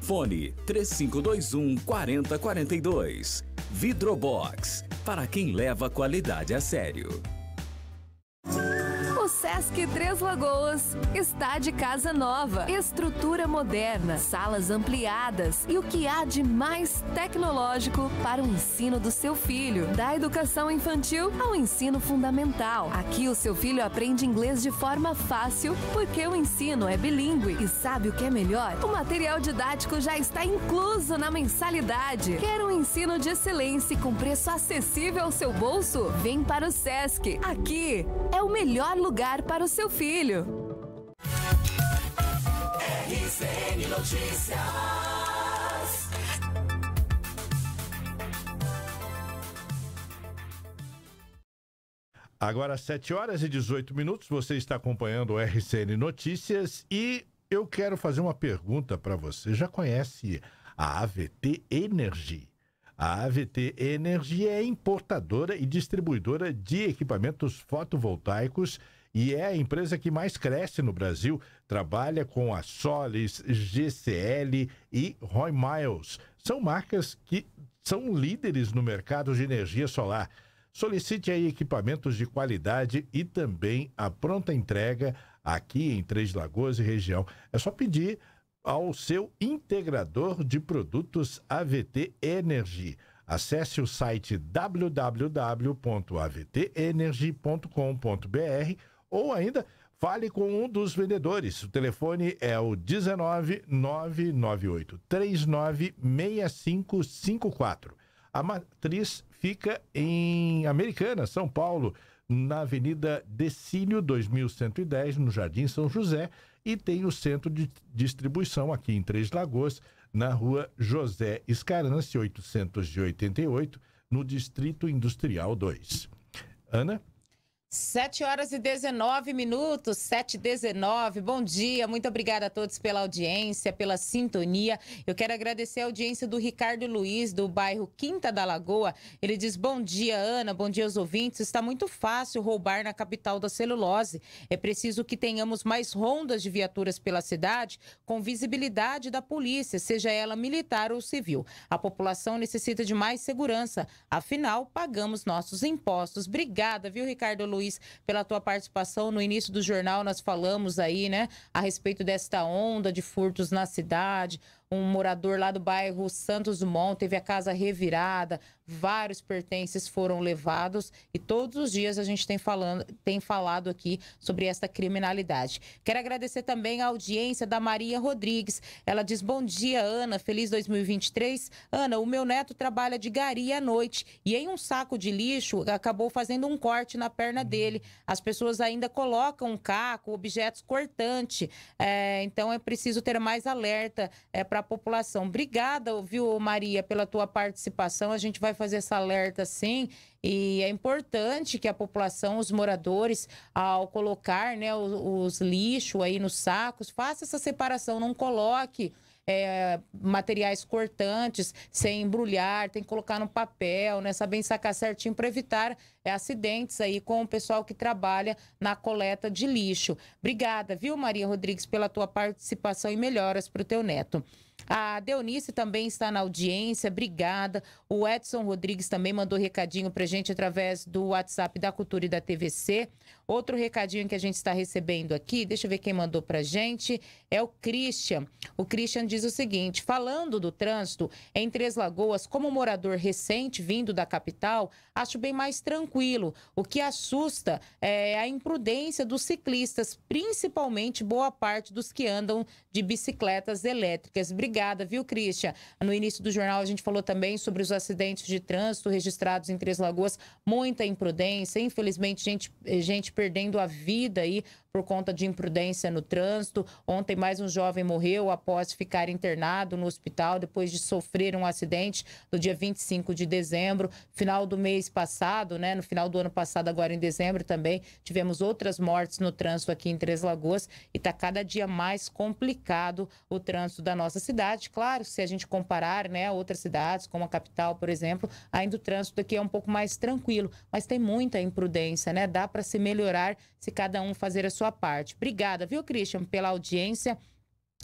Fone 3521 4042. Vidrobox. Para quem leva qualidade a sério. Sesc Três Lagoas está de casa nova, estrutura moderna, salas ampliadas e o que há de mais tecnológico para o ensino do seu filho, da educação infantil ao ensino fundamental. Aqui o seu filho aprende inglês de forma fácil porque o ensino é bilíngue. E sabe o que é melhor? O material didático já está incluso na mensalidade. Quer um ensino de excelência com preço acessível ao seu bolso? Vem para o Sesc. Aqui é o melhor lugar lugar para o seu filho. RCN Notícias. Agora, 7 horas e 18 minutos, você está acompanhando o RCN Notícias e eu quero fazer uma pergunta para você. Já conhece a AVT Energy? A AVT Energy é importadora e distribuidora de equipamentos fotovoltaicos e é a empresa que mais cresce no Brasil. Trabalha com a Solis, GCL e Roy Miles. São marcas que são líderes no mercado de energia solar. Solicite aí equipamentos de qualidade e também a pronta entrega aqui em Três Lagoas e região. É só pedir ao seu integrador de produtos AVT Energy. Acesse o site www.avtenergy.com.br ou ainda fale com um dos vendedores. O telefone é o 19998 396554. A matriz fica em Americana, São Paulo, na Avenida Decílio 2110, no Jardim São José, e tem o centro de distribuição aqui em Três Lagoas, na Rua José Escarance 888, no Distrito Industrial 2. Ana? 7 horas e 19 minutos, 7 e 19. Bom dia, muito obrigada a todos pela audiência, pela sintonia. Eu quero agradecer a audiência do Ricardo Luiz, do bairro Quinta da Lagoa. Ele diz: Bom dia, Ana, bom dia aos ouvintes. Está muito fácil roubar na capital da celulose. É preciso que tenhamos mais rondas de viaturas pela cidade com visibilidade da polícia, seja ela militar ou civil. A população necessita de mais segurança, afinal, pagamos nossos impostos. Obrigada, viu, Ricardo Luiz? Luiz, pela tua participação. No início do jornal, nós falamos aí, né, a respeito desta onda de furtos na cidade, um morador lá do bairro Santos Dumont teve a casa revirada, vários pertences foram levados e todos os dias a gente tem, falando, tem falado aqui sobre esta criminalidade. Quero agradecer também a audiência da Maria Rodrigues. Ela diz: Bom dia, Ana, feliz 2023. Ana, o meu neto trabalha de gari à noite e em um saco de lixo acabou fazendo um corte na perna uhum. dele. As pessoas ainda colocam um caco, objetos cortantes. É, então é preciso ter mais alerta é, para para a população. Obrigada, viu, Maria, pela tua participação. A gente vai fazer essa alerta sim. E é importante que a população, os moradores, ao colocar né, os, os lixos aí nos sacos, faça essa separação, não coloque. É, materiais cortantes, sem embrulhar, tem que colocar no papel, né? Saber sacar certinho para evitar é acidentes aí com o pessoal que trabalha na coleta de lixo. Obrigada, viu, Maria Rodrigues, pela tua participação e melhoras para o teu neto. A Deonice também está na audiência, obrigada. O Edson Rodrigues também mandou recadinho para gente através do WhatsApp da Cultura e da TVC. Outro recadinho que a gente está recebendo aqui, deixa eu ver quem mandou para gente, é o Christian. O Christian diz o seguinte: falando do trânsito em Três Lagoas, como morador recente vindo da capital, acho bem mais tranquilo tranquilo. O que assusta é a imprudência dos ciclistas, principalmente boa parte dos que andam de bicicletas elétricas. Obrigada, viu, Cristian? No início do jornal a gente falou também sobre os acidentes de trânsito registrados em Três Lagoas, muita imprudência, infelizmente gente, gente perdendo a vida aí por conta de imprudência no trânsito. Ontem, mais um jovem morreu após ficar internado no hospital depois de sofrer um acidente no dia 25 de dezembro. Final do mês passado, né? No final do ano passado, agora em dezembro também, tivemos outras mortes no trânsito aqui em Três Lagoas e está cada dia mais complicado o trânsito da nossa cidade. Claro, se a gente comparar, né, outras cidades, como a capital, por exemplo, ainda o trânsito aqui é um pouco mais tranquilo, mas tem muita imprudência, né? Dá para se melhorar se cada um fazer a sua sua parte. Obrigada, viu, Christian, pela audiência.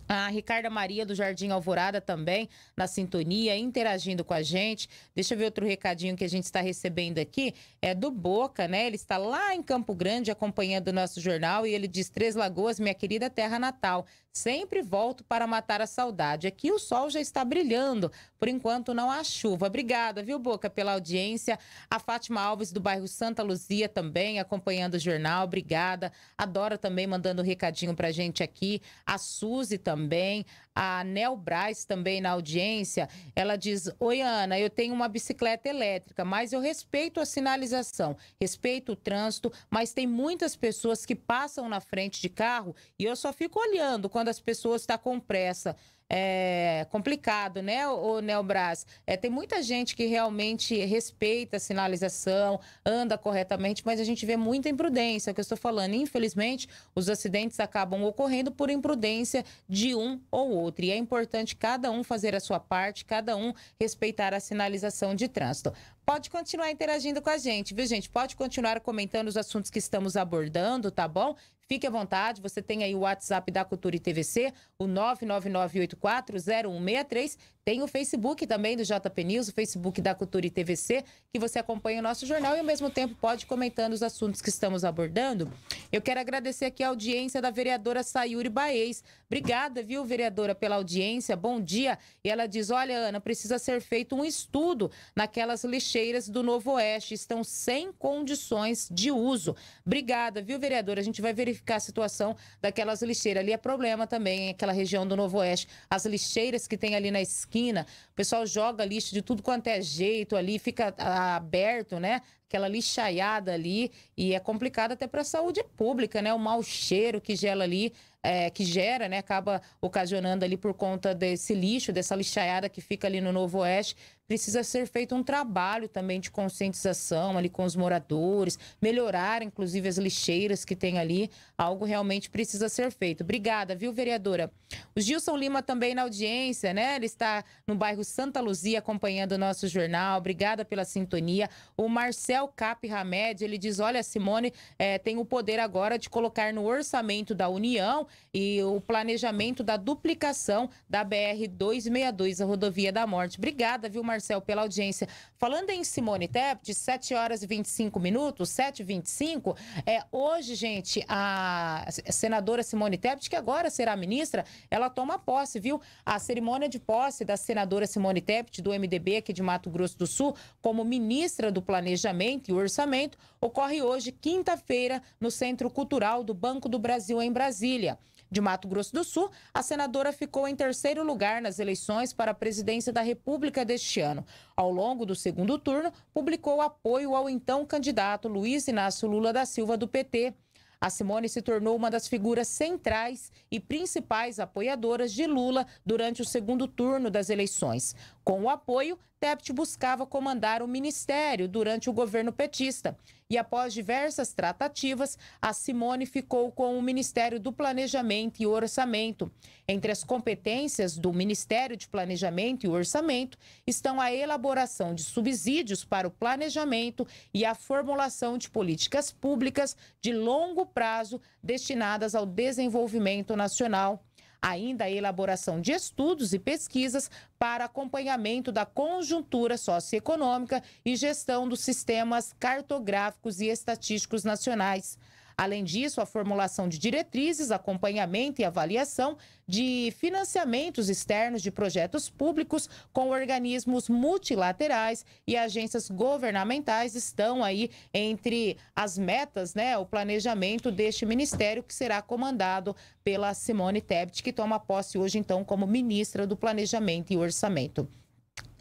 A Ricarda Maria do Jardim Alvorada também na sintonia, interagindo com a gente. Deixa eu ver outro recadinho que a gente está recebendo aqui. É do Boca, né? Ele está lá em Campo Grande acompanhando o nosso jornal e ele diz: Três Lagoas, minha querida terra natal. Sempre volto para matar a saudade. Aqui o sol já está brilhando. Por enquanto não há chuva. Obrigada, viu, Boca, pela audiência. A Fátima Alves, do bairro Santa Luzia, também acompanhando o jornal. Obrigada. A Dora também mandando um recadinho para gente aqui. A Suzy também a Nel Braz também na audiência, ela diz: Oi, Ana, eu tenho uma bicicleta elétrica, mas eu respeito a sinalização, respeito o trânsito, mas tem muitas pessoas que passam na frente de carro e eu só fico olhando quando as pessoas estão tá com pressa é, complicado, né, o Neobras? É, tem muita gente que realmente respeita a sinalização, anda corretamente, mas a gente vê muita imprudência, é o que eu estou falando. Infelizmente, os acidentes acabam ocorrendo por imprudência de um ou outro. E é importante cada um fazer a sua parte, cada um respeitar a sinalização de trânsito. Pode continuar interagindo com a gente, viu, gente? Pode continuar comentando os assuntos que estamos abordando, tá bom? Fique à vontade, você tem aí o WhatsApp da Cultura e TVC, o 999840163. Tem o Facebook também do JP News, o Facebook da Cultura e TVC, que você acompanha o nosso jornal e ao mesmo tempo pode comentando os assuntos que estamos abordando. Eu quero agradecer aqui a audiência da vereadora Sayuri Baez. Obrigada, viu, vereadora, pela audiência. Bom dia. E ela diz: "Olha, Ana, precisa ser feito um estudo naquelas lixeiras do Novo Oeste, estão sem condições de uso". Obrigada, viu, vereadora? A gente vai verificar verificar a situação daquelas lixeiras. Ali é problema também, aquela região do Novo Oeste. As lixeiras que tem ali na esquina, o pessoal joga lixo de tudo quanto é jeito ali, fica ah, aberto, né? Aquela lixaiada ali. E é complicado até para a saúde pública, né? O mau cheiro que gela ali. É, que gera, né, acaba ocasionando ali por conta desse lixo, dessa lixaiada que fica ali no Novo Oeste precisa ser feito um trabalho também de conscientização ali com os moradores, melhorar inclusive as lixeiras que tem ali, algo realmente precisa ser feito. Obrigada, viu, vereadora? O Gilson Lima também na audiência, né? Ele está no bairro Santa Luzia acompanhando o nosso jornal. Obrigada pela sintonia. O Marcel Cap Hamed, ele diz: olha, Simone é, tem o poder agora de colocar no orçamento da União e o planejamento da duplicação da BR 262, a rodovia da morte. Obrigada, viu, Marcel? Marcel, pela audiência. Falando em Simone Tebet, 7 horas e 25 minutos, 7 e 25, é, hoje, gente, a senadora Simone Tebet, que agora será ministra, ela toma posse, viu? A cerimônia de posse da senadora Simone Tebet, do MDB aqui de Mato Grosso do Sul, como ministra do Planejamento e Orçamento, ocorre hoje, quinta-feira, no Centro Cultural do Banco do Brasil, em Brasília de Mato Grosso do Sul, a senadora ficou em terceiro lugar nas eleições para a presidência da República deste ano. Ao longo do segundo turno, publicou apoio ao então candidato Luiz Inácio Lula da Silva do PT. A Simone se tornou uma das figuras centrais e principais apoiadoras de Lula durante o segundo turno das eleições. Com o apoio, Tebet buscava comandar o ministério durante o governo petista. E após diversas tratativas, a Simone ficou com o Ministério do Planejamento e Orçamento. Entre as competências do Ministério de Planejamento e Orçamento estão a elaboração de subsídios para o planejamento e a formulação de políticas públicas de longo prazo destinadas ao desenvolvimento nacional ainda a elaboração de estudos e pesquisas para acompanhamento da conjuntura socioeconômica e gestão dos sistemas cartográficos e estatísticos nacionais. Além disso, a formulação de diretrizes, acompanhamento e avaliação de financiamentos externos de projetos públicos com organismos multilaterais e agências governamentais estão aí entre as metas, né, o planejamento deste ministério que será comandado pela Simone Tebet, que toma posse hoje então como ministra do Planejamento e Orçamento.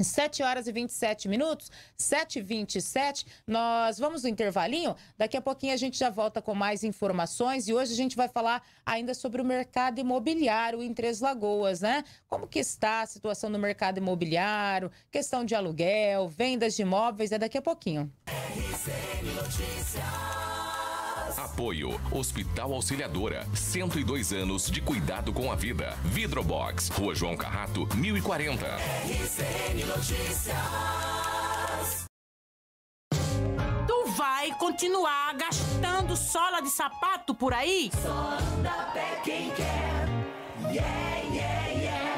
7 horas e 27 minutos, 7 e 27 Nós vamos no intervalinho. Daqui a pouquinho a gente já volta com mais informações. E hoje a gente vai falar ainda sobre o mercado imobiliário em Três Lagoas, né? Como que está a situação do mercado imobiliário, questão de aluguel, vendas de imóveis. É daqui a pouquinho. RCN Notícias. Apoio Hospital Auxiliadora. 102 anos de cuidado com a vida. Vidrobox, Rua João Carrato, 1040. RCN Notícias. Tu vai continuar gastando sola de sapato por aí? Só anda pé quem quer. Yeah, yeah.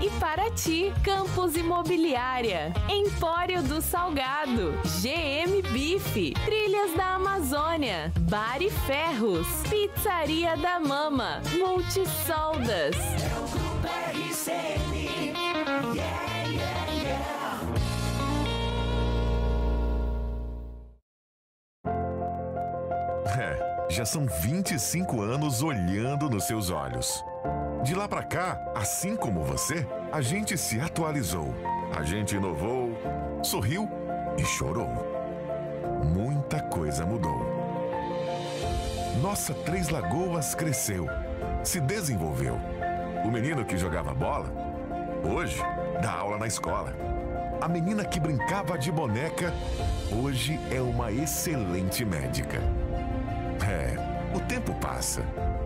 e e Paraty. Campos Imobiliária, Empório do Salgado, GM Bife, Trilhas da Amazônia, Bar e Ferros, Pizzaria da Mama, Multisoldas. É o Grupo RCN. Yeah. já são 25 anos olhando nos seus olhos. De lá para cá, assim como você, a gente se atualizou, a gente inovou, sorriu e chorou. Muita coisa mudou. Nossa Três Lagoas cresceu, se desenvolveu. O menino que jogava bola, hoje dá aula na escola. A menina que brincava de boneca, hoje é uma excelente médica. É, o tempo passa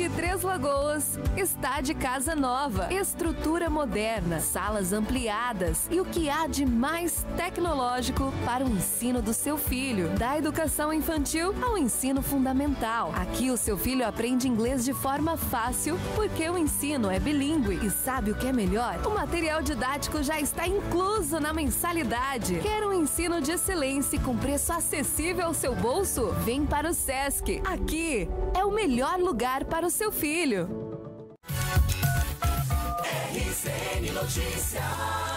Sesc Três Lagoas está de casa nova, estrutura moderna, salas ampliadas e o que há de mais tecnológico para o ensino do seu filho, da educação infantil ao ensino fundamental. Aqui o seu filho aprende inglês de forma fácil porque o ensino é bilíngue e sabe o que é melhor? O material didático já está incluso na mensalidade. Quer um ensino de excelência com preço acessível ao seu bolso? Vem para o Sesc. Aqui é o melhor lugar para o seu filho. RCN Notícias.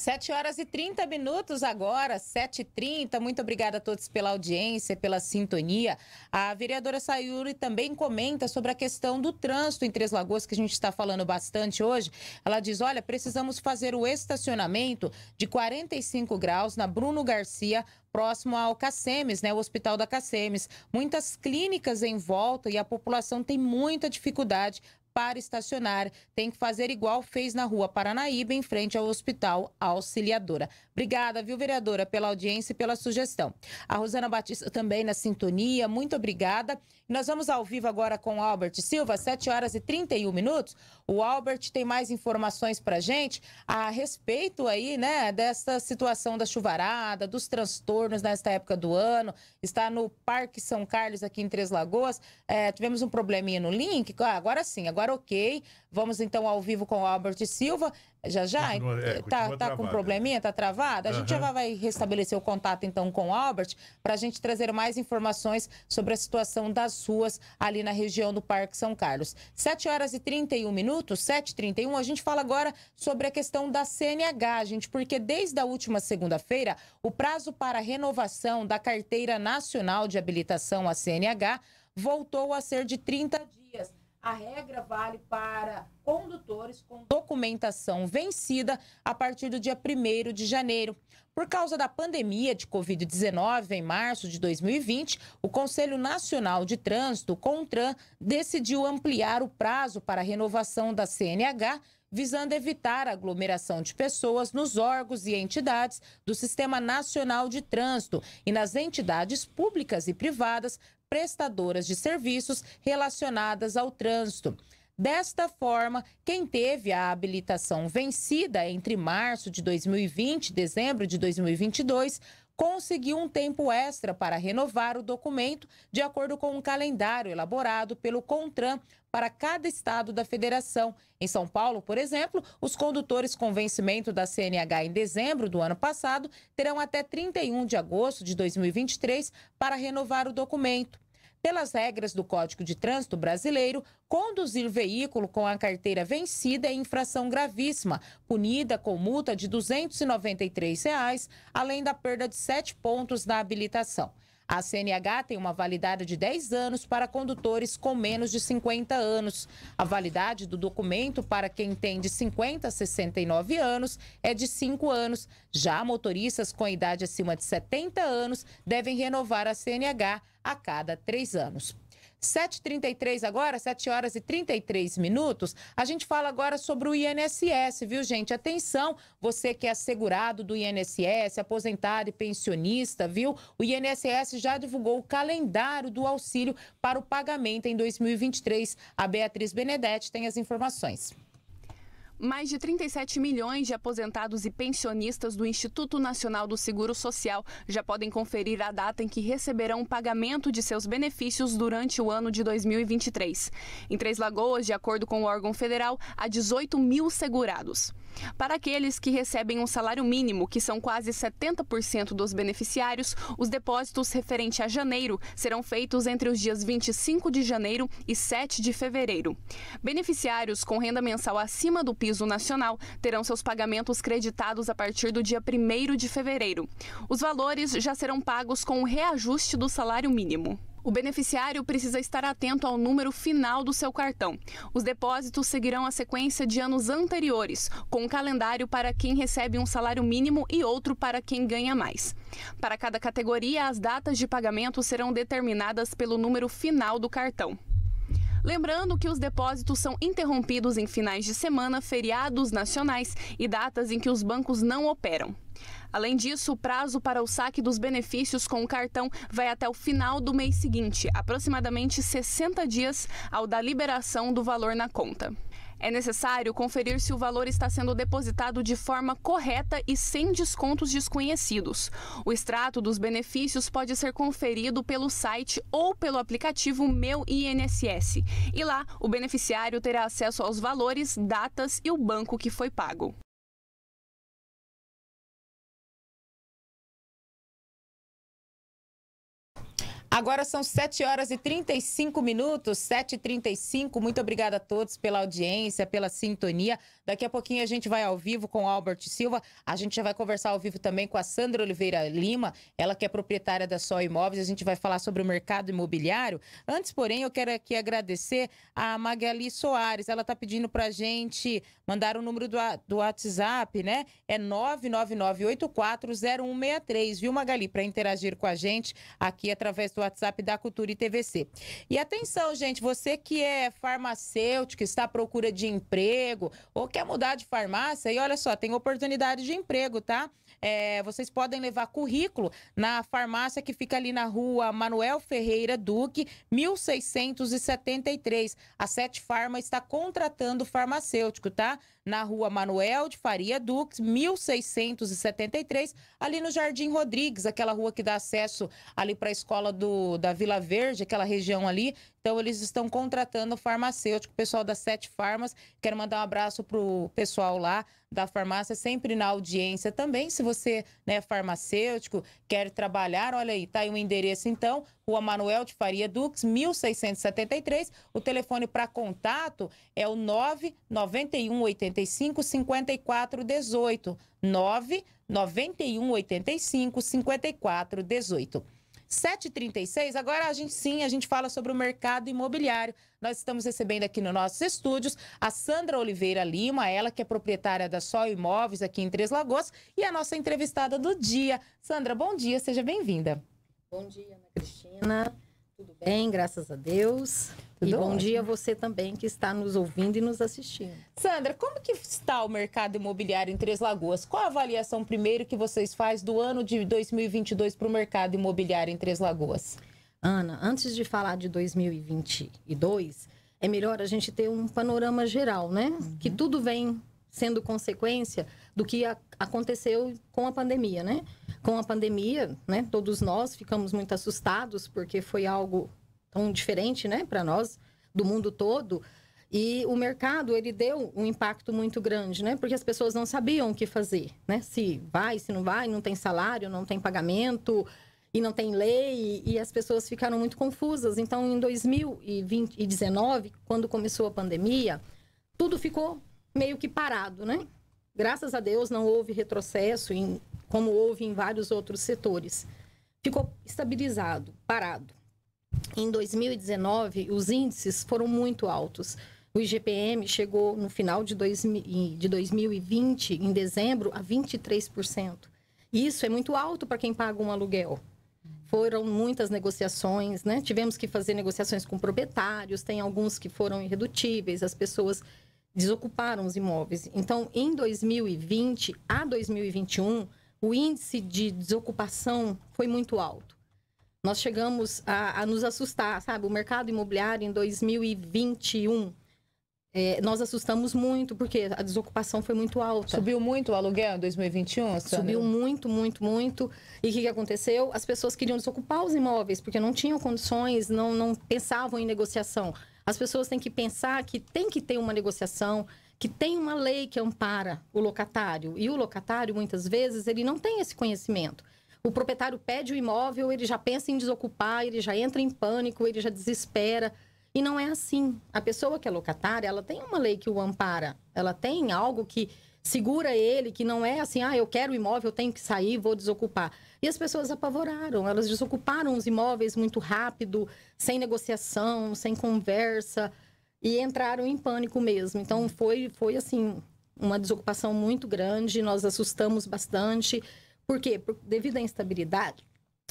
7 horas e 30 minutos agora, 7h30. Muito obrigada a todos pela audiência, pela sintonia. A vereadora Sayuri também comenta sobre a questão do trânsito em Três Lagoas, que a gente está falando bastante hoje. Ela diz: olha, precisamos fazer o estacionamento de 45 graus na Bruno Garcia próximo ao Cacemes, né, o Hospital da Cacemes. Muitas clínicas em volta e a população tem muita dificuldade para estacionar, tem que fazer igual fez na rua Paranaíba, em frente ao Hospital Auxiliadora. Obrigada, viu, vereadora, pela audiência e pela sugestão. A Rosana Batista também na sintonia, muito obrigada. Nós vamos ao vivo agora com o Albert Silva, 7 horas e 31 minutos. O Albert tem mais informações para gente a respeito aí, né, dessa situação da chuvarada, dos transtornos nesta época do ano. Está no Parque São Carlos, aqui em Três Lagoas. É, tivemos um probleminha no link, ah, agora sim, agora agora ok. Vamos então ao vivo com o Albert Silva. Já já? Ah, continua, é, tá, tá travado, com um probleminha? está né? Tá travado? A uhum. gente já vai restabelecer o contato então com o Albert para a gente trazer mais informações sobre a situação das ruas ali na região do Parque São Carlos. 7 horas e 31 minutos, 7h31, a gente fala agora sobre a questão da CNH, gente, porque desde a última segunda-feira, o prazo para renovação da Carteira Nacional de Habilitação, a CNH, voltou a ser de 30 dias a regra vale para condutores com documentação vencida a partir do dia 1 de janeiro. Por causa da pandemia de Covid-19, em março de 2020, o Conselho Nacional de Trânsito, CONTRAN, decidiu ampliar o prazo para a renovação da CNH visando evitar a aglomeração de pessoas nos órgãos e entidades do Sistema Nacional de Trânsito e nas entidades públicas e privadas prestadoras de serviços relacionadas ao trânsito. Desta forma, quem teve a habilitação vencida entre março de 2020 e dezembro de 2022 conseguiu um tempo extra para renovar o documento, de acordo com um calendário elaborado pelo CONTRAN para cada estado da federação. Em São Paulo, por exemplo, os condutores com vencimento da CNH em dezembro do ano passado terão até 31 de agosto de 2023 para renovar o documento pelas regras do Código de Trânsito Brasileiro, conduzir veículo com a carteira vencida é infração gravíssima, punida com multa de R$ 293, reais, além da perda de sete pontos na habilitação. A CNH tem uma validade de 10 anos para condutores com menos de 50 anos. A validade do documento para quem tem de 50 a 69 anos é de 5 anos. Já motoristas com idade acima de 70 anos devem renovar a CNH a cada 3 anos. 7h33 agora, 7 horas e 33 minutos, a gente fala agora sobre o INSS, viu, gente? Atenção, você que é segurado do INSS, aposentado e pensionista, viu? O INSS já divulgou o calendário do auxílio para o pagamento em 2023. A Beatriz Benedetti tem as informações. Mais de 37 milhões de aposentados e pensionistas do Instituto Nacional do Seguro Social já podem conferir a data em que receberão o pagamento de seus benefícios durante o ano de 2023. Em Três Lagoas, de acordo com o órgão federal, há 18 mil segurados. Para aqueles que recebem um salário mínimo, que são quase 70% dos beneficiários, os depósitos referente a janeiro serão feitos entre os dias 25 de janeiro e 7 de fevereiro. Beneficiários com renda mensal acima do piso nacional terão seus pagamentos creditados a partir do dia 1 de fevereiro. Os valores já serão pagos com o reajuste do salário mínimo. O beneficiário precisa estar atento ao número final do seu cartão. Os depósitos seguirão a sequência de anos anteriores, com um calendário para quem recebe um salário mínimo e outro para quem ganha mais. Para cada categoria, as datas de pagamento serão determinadas pelo número final do cartão. Lembrando que os depósitos são interrompidos em finais de semana, feriados nacionais e datas em que os bancos não operam. Além disso, o prazo para o saque dos benefícios com o cartão vai até o final do mês seguinte, aproximadamente 60 dias ao da liberação do valor na conta. É necessário conferir se o valor está sendo depositado de forma correta e sem descontos desconhecidos. O extrato dos benefícios pode ser conferido pelo site ou pelo aplicativo Meu INSS. E lá, o beneficiário terá acesso aos valores, datas e o banco que foi pago. Agora são 7 horas e 35 minutos, 7h35. Muito obrigada a todos pela audiência, pela sintonia. Daqui a pouquinho a gente vai ao vivo com o Albert Silva. A gente já vai conversar ao vivo também com a Sandra Oliveira Lima, ela que é proprietária da Sol Imóveis. A gente vai falar sobre o mercado imobiliário. Antes, porém, eu quero aqui agradecer a Magali Soares. Ela está pedindo para a gente mandar o número do, WhatsApp, né? É 999840163, viu, Magali? Para interagir com a gente aqui através do do WhatsApp da Cultura e TVC. E atenção, gente, você que é farmacêutico, está à procura de emprego ou quer mudar de farmácia, e olha só, tem oportunidade de emprego, tá? É, vocês podem levar currículo na farmácia que fica ali na rua Manuel Ferreira Duque, 1673. A Sete Farma está contratando farmacêutico, tá? na rua Manuel de Faria Duques, 1673, ali no Jardim Rodrigues, aquela rua que dá acesso ali para a escola do, da Vila Verde, aquela região ali. Então, eles estão contratando farmacêutico, o pessoal da Sete Farmas. Quero mandar um abraço para o pessoal lá da farmácia, sempre na audiência também. Se você né, é farmacêutico, quer trabalhar, olha aí, tá aí o um endereço, então. Rua Manuel de Faria Dux, 1673. O telefone para contato é o 991 85 54 18. 991 85 54 18. 7h36, agora a gente sim, a gente fala sobre o mercado imobiliário. Nós estamos recebendo aqui nos nossos estúdios a Sandra Oliveira Lima, ela que é proprietária da Sol Imóveis aqui em Três Lagoas, e a nossa entrevistada do dia. Sandra, bom dia, seja bem-vinda. Bom dia, Ana Cristina. Tudo bem, graças a Deus. Tudo e bom ótimo. dia a você também que está nos ouvindo e nos assistindo. Sandra, como que está o mercado imobiliário em Três Lagoas? Qual a avaliação primeiro que vocês faz do ano de 2022 para o mercado imobiliário em Três Lagoas? Ana, antes de falar de 2022, é melhor a gente ter um panorama geral, né? Uhum. Que tudo vem sendo consequência do que a, aconteceu com a pandemia, né? Com a pandemia, né, todos nós ficamos muito assustados porque foi algo tão diferente, né, para nós do mundo todo. E o mercado, ele deu um impacto muito grande, né? Porque as pessoas não sabiam o que fazer, né? Se vai, se não vai, não tem salário, não tem pagamento e não tem lei e, e as pessoas ficaram muito confusas. Então, em 2019, quando começou a pandemia, tudo ficou meio que parado, né? Graças a Deus não houve retrocesso, em, como houve em vários outros setores. Ficou estabilizado, parado. Em 2019, os índices foram muito altos. O IGPM chegou no final de, dois, de 2020, em dezembro, a 23%. Isso é muito alto para quem paga um aluguel. Foram muitas negociações, né? Tivemos que fazer negociações com proprietários, tem alguns que foram irredutíveis, as pessoas desocuparam os imóveis. Então, em 2020 a 2021, o índice de desocupação foi muito alto. Nós chegamos a, a nos assustar, sabe? O mercado imobiliário em 2021 é, nós assustamos muito, porque a desocupação foi muito alta. Subiu muito o aluguel em 2021? Subiu muito, muito, muito. E o que, que, aconteceu? As pessoas queriam desocupar os imóveis, porque não tinham condições, não, não pensavam em negociação. As pessoas têm que pensar que tem que ter uma negociação, que tem uma lei que ampara o locatário. E o locatário, muitas vezes, ele não tem esse conhecimento. O proprietário pede o imóvel, ele já pensa em desocupar, ele já entra em pânico, ele já desespera. E não é assim. A pessoa que é locatária, ela tem uma lei que o ampara, ela tem algo que segura ele, que não é assim, ah, eu quero imóvel, eu tenho que sair, vou desocupar. E as pessoas apavoraram, elas desocuparam os imóveis muito rápido, sem negociação, sem conversa, e entraram em pânico mesmo. Então foi, foi assim, uma desocupação muito grande, nós assustamos bastante. Por quê? Por, devido à instabilidade,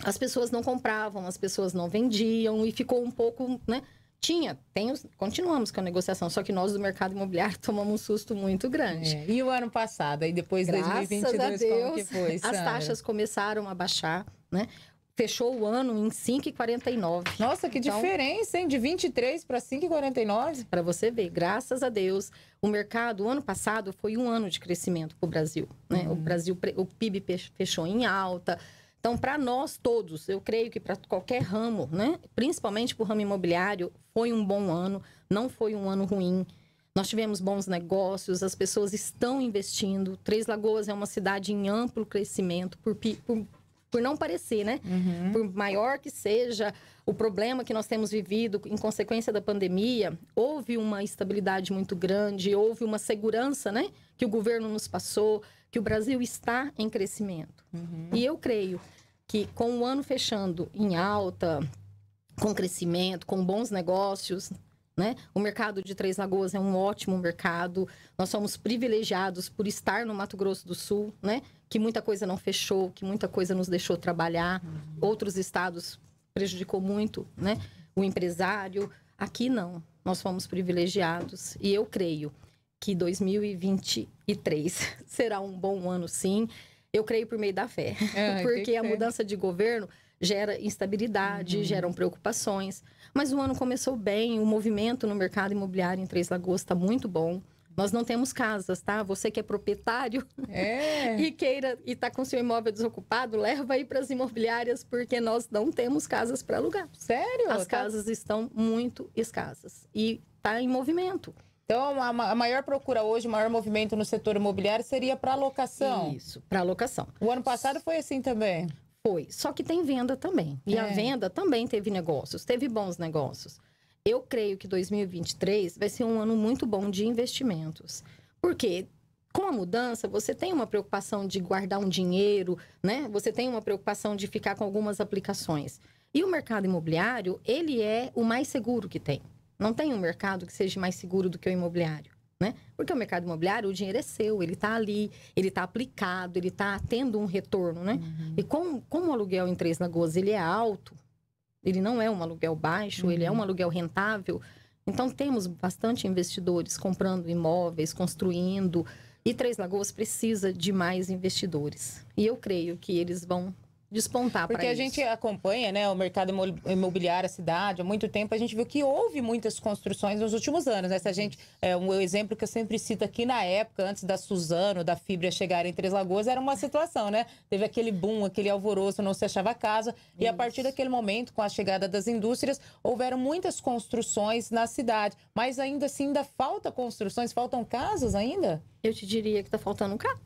as pessoas não compravam, as pessoas não vendiam, e ficou um pouco, né? Tinha, tem, continuamos com a negociação, só que nós do mercado imobiliário tomamos um susto muito grande. É. E o ano passado, aí depois de 2022, a Deus, foi, As taxas começaram a baixar, né? Fechou o ano em 5,49. Nossa, que então, diferença, hein? De 23 para 5,49? Para você ver, graças a Deus, o mercado, o ano passado, foi um ano de crescimento para o Brasil. Né? O uhum. Brasil, o PIB fechou em alta, então, para nós todos, eu creio que para qualquer ramo, né? principalmente para o ramo imobiliário, foi um bom ano, não foi um ano ruim. Nós tivemos bons negócios, as pessoas estão investindo. Três Lagoas é uma cidade em amplo crescimento, por, por, por não parecer, né? Uhum. Por maior que seja o problema que nós temos vivido em consequência da pandemia, houve uma estabilidade muito grande, houve uma segurança, né? Que o governo nos passou que o Brasil está em crescimento. Uhum. E eu creio que com o ano fechando em alta, com crescimento, com bons negócios, né? O mercado de Três Lagoas é um ótimo mercado. Nós somos privilegiados por estar no Mato Grosso do Sul, né? Que muita coisa não fechou, que muita coisa nos deixou trabalhar. Uhum. Outros estados prejudicou muito, né? O empresário. Aqui não. Nós fomos privilegiados e eu creio que 2023 será um bom ano, sim. Eu creio por meio da fé, ah, então é, porque a mudança de governo gera instabilidade, uhum. geram preocupações. Mas o ano começou bem, o movimento no mercado imobiliário em Três Lagoas está muito bom. Nós não temos casas, tá? Você que é proprietário é. e queira e está com seu imóvel desocupado, leva aí para as imobiliárias, porque nós não temos casas para alugar. Sério? As tá... casas estão muito escassas e está em movimento. Então, a, maior procura hoje, o maior movimento no setor imobiliário seria para locação. Isso, para locação. O ano passado foi assim também? Foi, só que tem venda também. E é. a venda também teve negócios, teve bons negócios. Eu creio que 2023 vai ser um ano muito bom de investimentos. Porque com a mudança, você tem uma preocupação de guardar um dinheiro, né? Você tem uma preocupação de ficar com algumas aplicações. E o mercado imobiliário, ele é o mais seguro que tem. Não tem um mercado que seja mais seguro do que o imobiliário, né? Porque o mercado imobiliário, o dinheiro é seu, ele está ali, ele está aplicado, ele está tendo um retorno, né? Uhum. E como, o aluguel em Três Lagoas, ele é alto, ele não é um aluguel baixo, uhum. ele é um uhum. aluguel rentável. Então, temos bastante investidores comprando imóveis, construindo, e Três Lagoas precisa de mais investidores. E eu creio que eles vão despontar Porque a isso. gente acompanha né, o mercado imobiliário, a cidade, há muito tempo, a gente viu que houve muitas construções nos últimos anos. Né? Se a gente, é, um exemplo que eu sempre cito aqui na época, antes da Suzano, da Fibra chegar em Três Lagoas, era uma situação, né? Teve aquele boom, aquele alvoroço, não se achava casa. Isso. E a partir daquele momento, com a chegada das indústrias, houveram muitas construções na cidade. Mas ainda assim, ainda falta construções, faltam casas ainda? Eu te diria que está faltando um caso.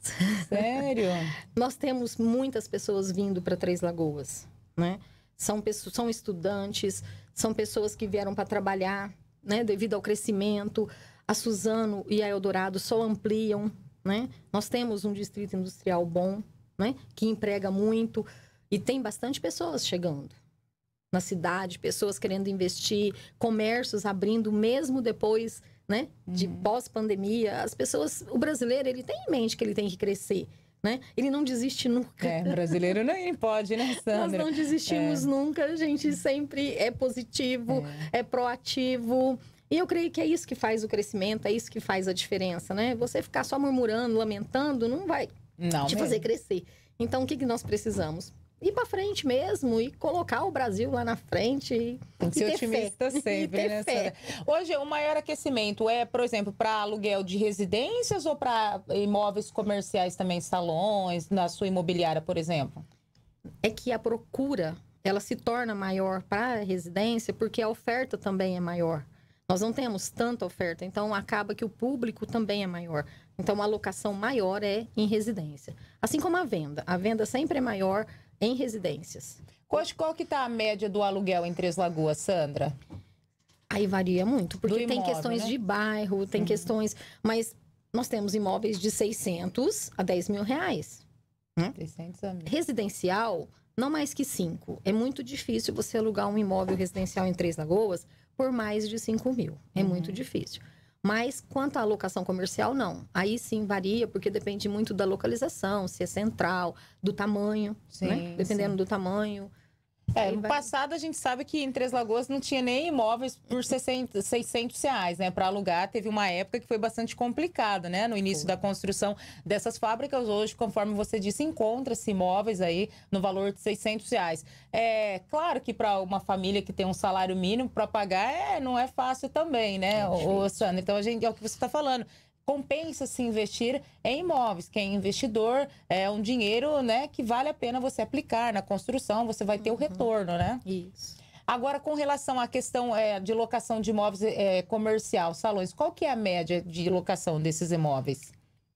Sério? Nós temos muitas pessoas vindo para para Três Lagoas, né? São pessoas, são estudantes, são pessoas que vieram para trabalhar, né? Devido ao crescimento, a Suzano e a Eldorado só ampliam, né? Nós temos um distrito industrial bom, né? Que emprega muito e tem bastante pessoas chegando na cidade, pessoas querendo investir, comércios abrindo mesmo depois, né? De uhum. pós-pandemia, as pessoas, o brasileiro ele tem em mente que ele tem que crescer né? Ele não desiste nunca. É, brasileiro nem pode, né, Sandra? Nós não desistimos é. nunca, a gente sempre é positivo, é. é proativo. E eu creio que é isso que faz o crescimento, é isso que faz a diferença, né? Você ficar só murmurando, lamentando, não vai não te mesmo. fazer crescer. Então, o que, que nós precisamos? ir para frente mesmo e colocar o Brasil lá na frente. Tem que ser otimista fé. sempre, né? Fé. Hoje, o maior aquecimento é, por exemplo, para aluguel de residências ou para imóveis comerciais também, salões, na sua imobiliária, por exemplo? É que a procura ela se torna maior para a residência porque a oferta também é maior. Nós não temos tanta oferta, então acaba que o público também é maior. Então, a alocação maior é em residência. Assim como a venda. A venda sempre é maior em residências. Hoje, qual que está a média do aluguel em Três Lagoas, Sandra? Aí varia muito, porque imóvel, tem questões né? de bairro, tem uhum. questões... Mas nós temos imóveis de 600 a 10 mil reais. Hum? Né? 600 a mil. Residencial, não mais que 5. É muito difícil você alugar um imóvel residencial em Três Lagoas por mais de 5 mil. É uhum. muito difícil. Mas quanto à locação comercial, não. Aí sim varia, porque depende muito da localização, se é central, do tamanho, né? sim, né? Dependendo sim. do tamanho. É, no passado a gente sabe que em Três Lagoas não tinha nem imóveis por 60, 600 reais, né? Para alugar, teve uma época que foi bastante complicada né? No início da construção dessas fábricas, hoje, conforme você disse, encontra-se imóveis aí no valor de 600 reais. É claro que para uma família que tem um salário mínimo para pagar, é, não é fácil também, né, o é ô, Sandra? Então a gente, é o que você está falando compensa se investir em imóveis. Quem é investidor é um dinheiro né, que vale a pena você aplicar na construção, você vai ter uhum. o retorno, né? Isso. Agora, com relação à questão é, de locação de imóveis é, comercial, salões, qual que é a média de locação desses imóveis?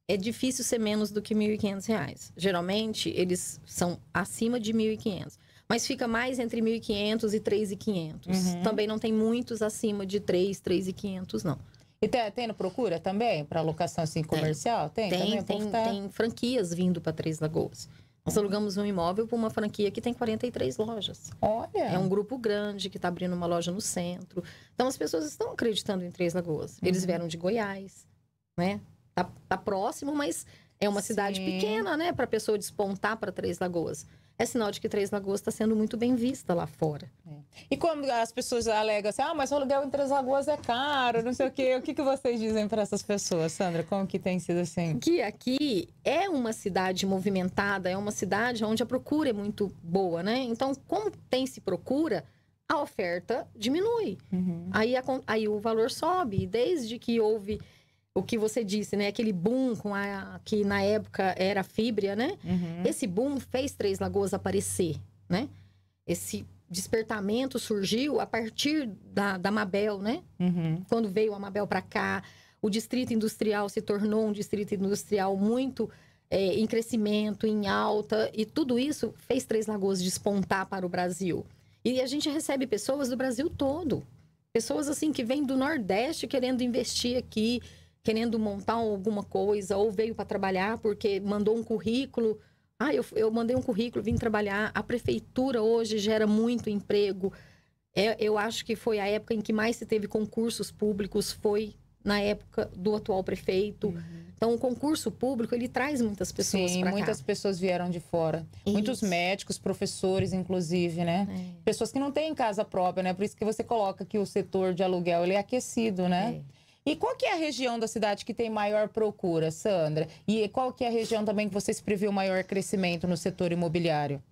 É difícil ser menos do que R$ 1.500. Geralmente, eles são acima de R$ 1.500 mas fica mais entre 1.500 e 3.500. Uhum. Também não tem muitos acima de R$ 3.500 não. E tem, tem procura também para locação assim, comercial? Tem, tem, tem, tem, tá... tem franquias vindo para Três Lagoas. Nós hum. alugamos um imóvel para uma franquia que tem 43 lojas. Olha! É um grupo grande que está abrindo uma loja no centro. Então, as pessoas estão acreditando em Três Lagoas. Eles uhum. vieram de Goiás, né? Tá, tá próximo, mas é uma Sim. cidade pequena, né? Para a pessoa despontar para Três Lagoas é sinal de que Três Lagoas está sendo muito bem vista lá fora. É. E quando as pessoas alegam assim, ah, mas o aluguel em Três Lagoas é caro, não sei o quê, o que, que vocês dizem para essas pessoas, Sandra? Como que tem sido assim? Que aqui é uma cidade movimentada, é uma cidade onde a procura é muito boa, né? Então, como tem se procura, a oferta diminui. Uhum. Aí, a, aí o valor sobe, desde que houve o que você disse, né? Aquele boom com a, que na época era fíbria, né? Uhum. Esse boom fez Três Lagoas aparecer, né? Esse despertamento surgiu a partir da, da Mabel, né? Uhum. Quando veio a Mabel para cá, o distrito industrial se tornou um distrito industrial muito é, em crescimento, em alta, e tudo isso fez Três Lagoas despontar para o Brasil. E a gente recebe pessoas do Brasil todo. Pessoas assim que vêm do Nordeste querendo investir aqui, querendo montar alguma coisa ou veio para trabalhar porque mandou um currículo. Ah, eu, eu mandei um currículo, vim trabalhar. A prefeitura hoje gera muito emprego. É, eu acho que foi a época em que mais se teve concursos públicos, foi na época do atual prefeito. Uhum. Então, o concurso público, ele traz muitas pessoas Sim, muitas cá. pessoas vieram de fora. Isso. Muitos médicos, professores, inclusive, né? É. Pessoas que não têm casa própria, né? Por isso que você coloca que o setor de aluguel, ele é aquecido, né? É. E qual que é a região da cidade que tem maior procura, Sandra? E qual que é a região também que vocês previu maior crescimento no setor imobiliário?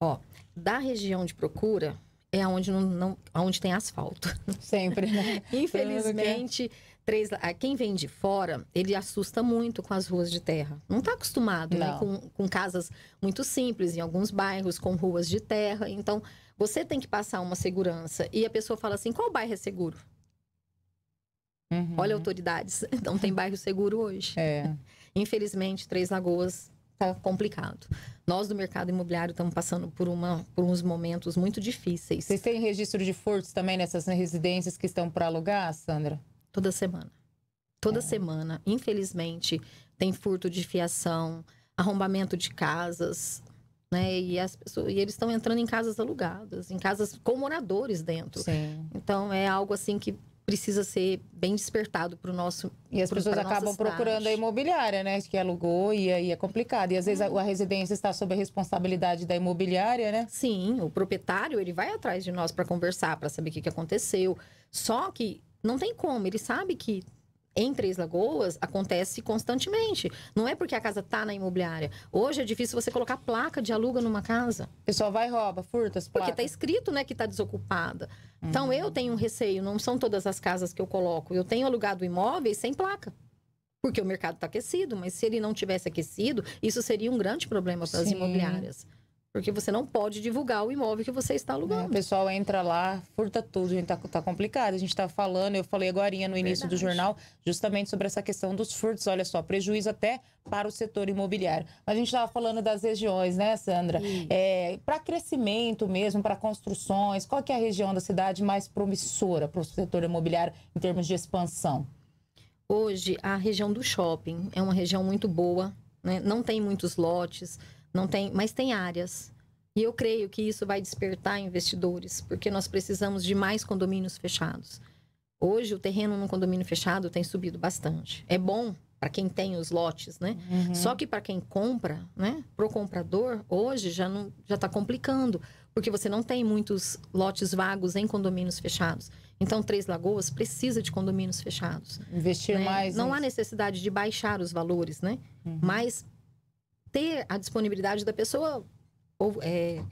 Ó, da região de procura é onde, não, não, onde tem asfalto. Sempre, né? Infelizmente, três, ah, quem vem de fora, ele assusta muito com as ruas de terra. Não está acostumado né, não. Né? Com, com casas muito simples, em alguns bairros, com ruas de terra. Então, você tem que passar uma segurança. E a pessoa fala assim, qual bairro é seguro? Uhum. Olha autoridades, não tem bairro seguro hoje. É. Infelizmente, Três Lagoas está complicado. Nós do mercado imobiliário estamos passando por, uma, por uns momentos muito difíceis. Vocês têm registro de furtos também nessas residências que estão para alugar, Sandra? Toda semana. Toda é. semana, infelizmente, tem furto de fiação, arrombamento de casas, né? E, as pessoas, e eles estão entrando em casas alugadas, em casas com moradores dentro. Sim. Então é algo assim que precisa ser bem despertado para o nosso. E as pro, pessoas acabam procurando a imobiliária, né? Que alugou e aí é complicado. E às vezes a, a, residência está sob a responsabilidade da imobiliária, né? Sim, o proprietário ele vai atrás de nós para conversar, para saber o que, que aconteceu. Só que não tem como, ele sabe que em Três Lagoas acontece constantemente. Não é porque a casa tá na imobiliária. Hoje é difícil você colocar placa de aluga numa casa. O pessoal vai rouba, furta as placas. Porque tá escrito, né, que tá desocupada. Uhum. Então eu tenho um receio, não são todas as casas que eu coloco. Eu tenho alugado imóveis sem placa. Porque o mercado está aquecido, mas se ele não tivesse aquecido, isso seria um grande problema para as imobiliárias. Porque você não pode divulgar o imóvel que você está alugando. É, o pessoal entra lá, furta tudo, a gente tá, tá complicado. A gente está falando, eu falei agora no início Verdade. do jornal, justamente sobre essa questão dos furtos. Olha só, prejuízo até para o setor imobiliário. Mas a gente estava falando das regiões, né, Sandra? É, para crescimento mesmo, para construções, qual que é a região da cidade mais promissora para o setor imobiliário em termos de expansão? Hoje, a região do shopping é uma região muito boa, né? não tem muitos lotes não tem, mas tem áreas. E eu creio que isso vai despertar investidores, porque nós precisamos de mais condomínios fechados. Hoje o terreno num condomínio fechado tem subido bastante. É bom para quem tem os lotes, né? Uhum. Só que para quem compra, né? Pro comprador hoje já não já está complicando, porque você não tem muitos lotes vagos em condomínios fechados. Então Três Lagoas precisa de condomínios fechados. Investir né? mais. Não há necessidade de baixar os valores, né? Uhum. Mas ter a disponibilidade da pessoa ou, é,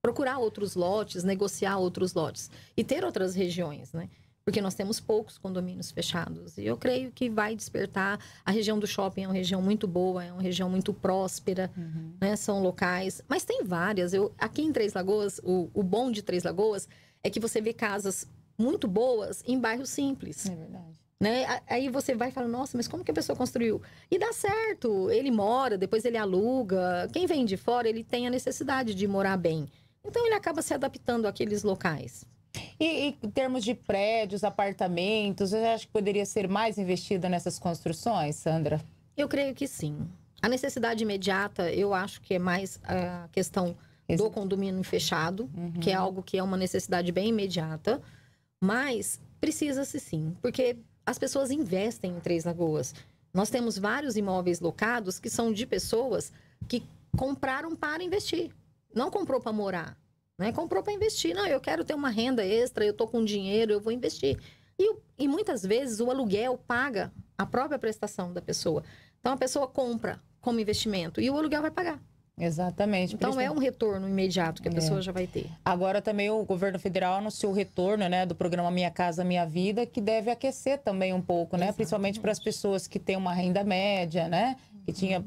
procurar outros lotes, negociar outros lotes e ter outras regiões, né? Porque nós temos poucos condomínios fechados. E eu creio que vai despertar. A região do shopping é uma região muito boa, é uma região muito próspera, uhum. né? São locais. Mas tem várias. Eu, aqui em Três Lagoas, o, o bom de Três Lagoas é que você vê casas muito boas em bairros simples. É verdade. Né? Aí você vai e fala, nossa, mas como que a pessoa construiu? E dá certo, ele mora, depois ele aluga. Quem vem de fora, ele tem a necessidade de morar bem. Então ele acaba se adaptando àqueles locais. E, e, em termos de prédios, apartamentos, você acha que poderia ser mais investido nessas construções, Sandra? Eu creio que sim. A necessidade imediata, eu acho que é mais a questão do condomínio fechado, uhum. que é algo que é uma necessidade bem imediata, mas precisa-se sim, porque as pessoas investem em Três Lagoas. Nós temos vários imóveis locados que são de pessoas que compraram para investir. Não comprou para morar, né? Comprou para investir. Não, eu quero ter uma renda extra, eu tô com dinheiro, eu vou investir. E, e muitas vezes o aluguel paga a própria prestação da pessoa. Então a pessoa compra como investimento e o aluguel vai pagar. Exatamente. Então isso... é um retorno imediato que a é. pessoa já vai ter. Agora também o governo federal anunciou o retorno né, do programa Minha Casa Minha Vida, que deve aquecer também um pouco, né? Exatamente. Principalmente para as pessoas que têm uma renda média, né? Que tinha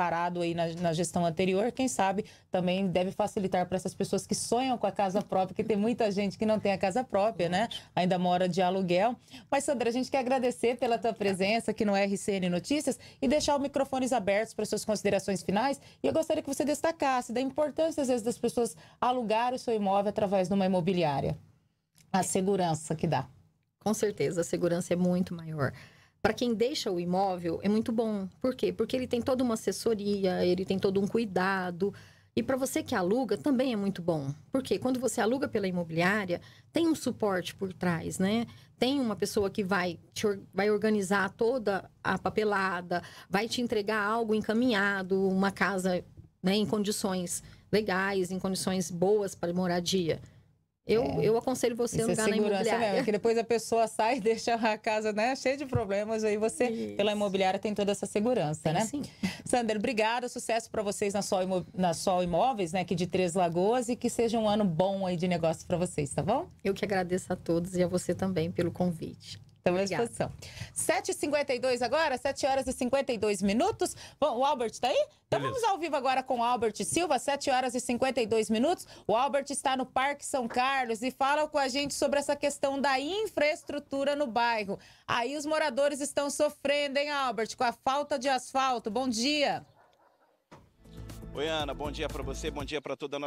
parado aí na, na gestão anterior, quem sabe também deve facilitar para essas pessoas que sonham com a casa própria, que tem muita gente que não tem a casa própria, né? Ainda mora de aluguel. Mas, Sandra, a gente quer agradecer pela tua presença aqui no RCN Notícias e deixar os microfones abertos para suas considerações finais. E eu gostaria que você destacasse da importância, às vezes, das pessoas alugar o seu imóvel através de uma imobiliária. A segurança que dá. Com certeza, a segurança é muito maior para quem deixa o imóvel é muito bom. Por quê? Porque ele tem toda uma assessoria, ele tem todo um cuidado. E para você que aluga também é muito bom. Porque quando você aluga pela imobiliária, tem um suporte por trás, né? Tem uma pessoa que vai te, vai organizar toda a papelada, vai te entregar algo encaminhado, uma casa né, em condições legais, em condições boas para moradia. Eu, é. eu aconselho você a usar é na imobiliária. Mesmo, que depois a pessoa sai e deixa a casa né, cheia de problemas, aí você, Isso. pela imobiliária, tem toda essa segurança, tem, né? Sim. Sandra, obrigada, sucesso para vocês na Sol, na Sol Imóveis, né, aqui de Três Lagoas, e que seja um ano bom aí de negócio para vocês, tá bom? Eu que agradeço a todos e a você também pelo convite. Estamos à disposição. 7h52 agora, 7 horas e 52 minutos. Bom, o Albert está aí? Então Beleza. vamos ao vivo agora com o Albert Silva, 7 horas e 52 minutos. O Albert está no Parque São Carlos e fala com a gente sobre essa questão da infraestrutura no bairro. Aí os moradores estão sofrendo, hein, Albert, com a falta de asfalto. Bom dia. Oi, Ana, bom dia para você, bom dia para toda,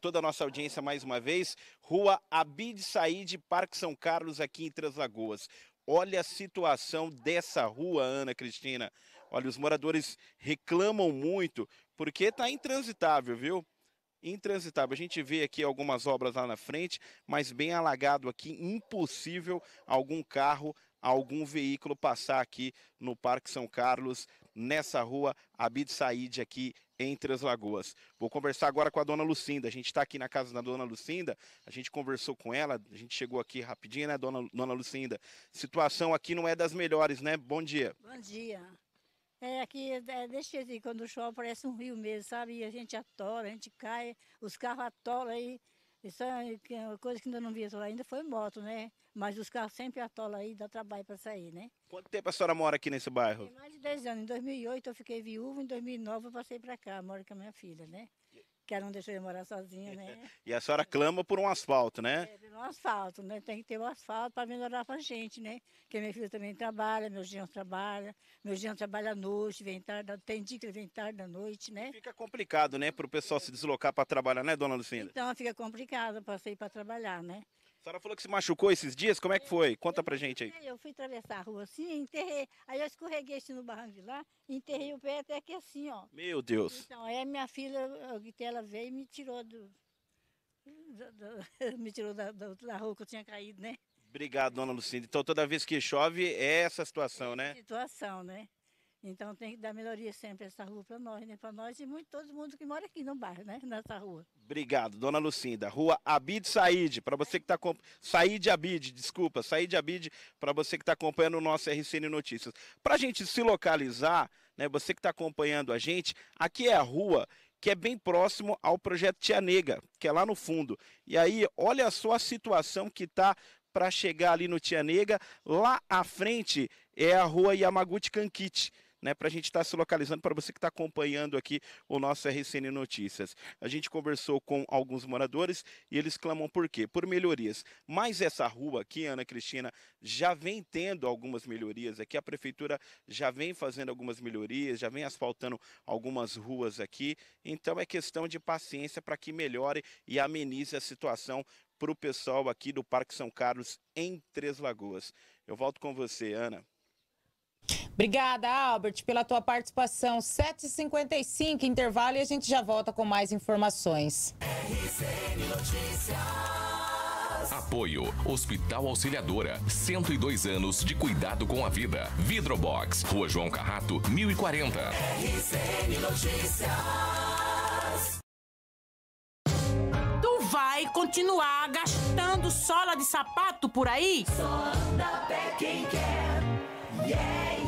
toda a nossa audiência mais uma vez. Rua Abid Said, Parque São Carlos, aqui em Três Lagoas. Olha a situação dessa rua, Ana Cristina. Olha, os moradores reclamam muito porque está intransitável, viu? Intransitável. A gente vê aqui algumas obras lá na frente, mas bem alagado aqui, impossível algum carro, algum veículo passar aqui no Parque São Carlos, nessa rua Abid Said aqui entre as Lagoas. Vou conversar agora com a dona Lucinda. A gente está aqui na casa da dona Lucinda, a gente conversou com ela, a gente chegou aqui rapidinho, né, dona, dona Lucinda? Situação aqui não é das melhores, né? Bom dia. Bom dia. É, aqui, é eu dizer, quando chove parece um rio mesmo, sabe? E a gente atola, a gente cai, os carros atolam aí. E isso é, é uma coisa que ainda não vi atolar ainda foi moto, né? Mas os carros sempre atolam aí, dá trabalho para sair, né? Quanto tempo a senhora mora aqui nesse bairro? Tem mais de 10 anos. Em 2008 eu fiquei viúva, em 2009 eu passei para cá, moro com a minha filha, né? que ela não deixou eu morar sozinha, né? E a senhora clama por um asfalto, né? É, por um asfalto, né? Tem que ter o um asfalto para melhorar para a gente, né? Porque meu filho também trabalha, meu genro trabalha, meu genro trabalha à noite, vem tarde, tem dia que ele vem tarde à noite, né? Fica complicado, né, para o pessoal é. se deslocar para trabalhar, né, dona Lucinda? Então, fica complicado para sair para trabalhar, né? A senhora falou que se machucou esses dias, como é que é, foi? Conta pra gente aí. Eu fui atravessar a rua assim, enterrei, aí eu escorreguei assim no barranco de lá, enterrei o pé até aqui assim, ó. Meu Deus. Então, é minha filha, ela veio e me tirou do... do, do me tirou da, da rua que eu tinha caído, né? Obrigado, dona Lucinda. Então, toda vez que chove, é essa situação, né? É situação, né? Então tem que dar melhoria sempre essa rua para nós, né? Para nós e muito todo mundo que mora aqui no bairro, né? Nessa rua. Obrigado, dona Lucinda. Rua Abid Said, para você que está comp... Said Abid, desculpa, Said Abid, para você que está acompanhando o nosso RCN Notícias. Para a gente se localizar, né? Você que está acompanhando a gente, aqui é a rua que é bem próximo ao projeto Tia Nega, que é lá no fundo. E aí, olha só a situação que está para chegar ali no Tia Nega. Lá à frente é a rua Yamaguchi Kankichi né, para a gente estar tá se localizando, para você que está acompanhando aqui o nosso RCN Notícias. A gente conversou com alguns moradores e eles clamam por quê? Por melhorias. Mas essa rua aqui, Ana Cristina, já vem tendo algumas melhorias aqui, a prefeitura já vem fazendo algumas melhorias, já vem asfaltando algumas ruas aqui, então é questão de paciência para que melhore e amenize a situação para o pessoal aqui do Parque São Carlos em Três Lagoas. Eu volto com você, Ana. Obrigada, Albert, pela tua participação. 7h55, intervalo, e a gente já volta com mais informações. Apoio Hospital Auxiliadora, 102 anos de cuidado com a vida. Vidrobox, Rua João Carrato, 1040. RCN Notícias. Tu vai continuar gastando sola de sapato por aí? Só anda pé quem quer. Yeah.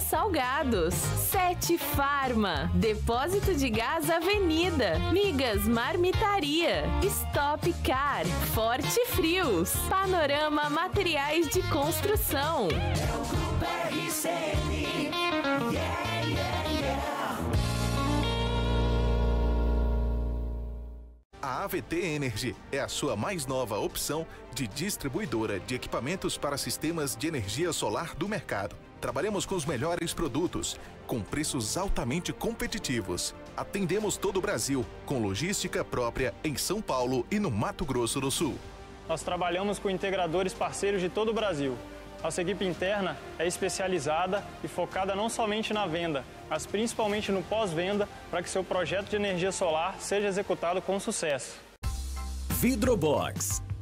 Salgados, Sete Farma, Depósito de Gás Avenida, Migas Marmitaria, Stop Car, Forte Frios, Panorama Materiais de Construção. É o Grupo RCN. Yeah. A AVT Energy é a sua mais nova opção de distribuidora de equipamentos para sistemas de energia solar do mercado. Trabalhamos com os melhores produtos, com preços altamente competitivos. Atendemos todo o Brasil, com logística própria em São Paulo e no Mato Grosso do Sul. Nós trabalhamos com integradores parceiros de todo o Brasil. Nossa equipe interna é especializada e focada não somente na venda, mas principalmente no pós-venda para que seu projeto de energia solar seja executado com sucesso. Vidrobox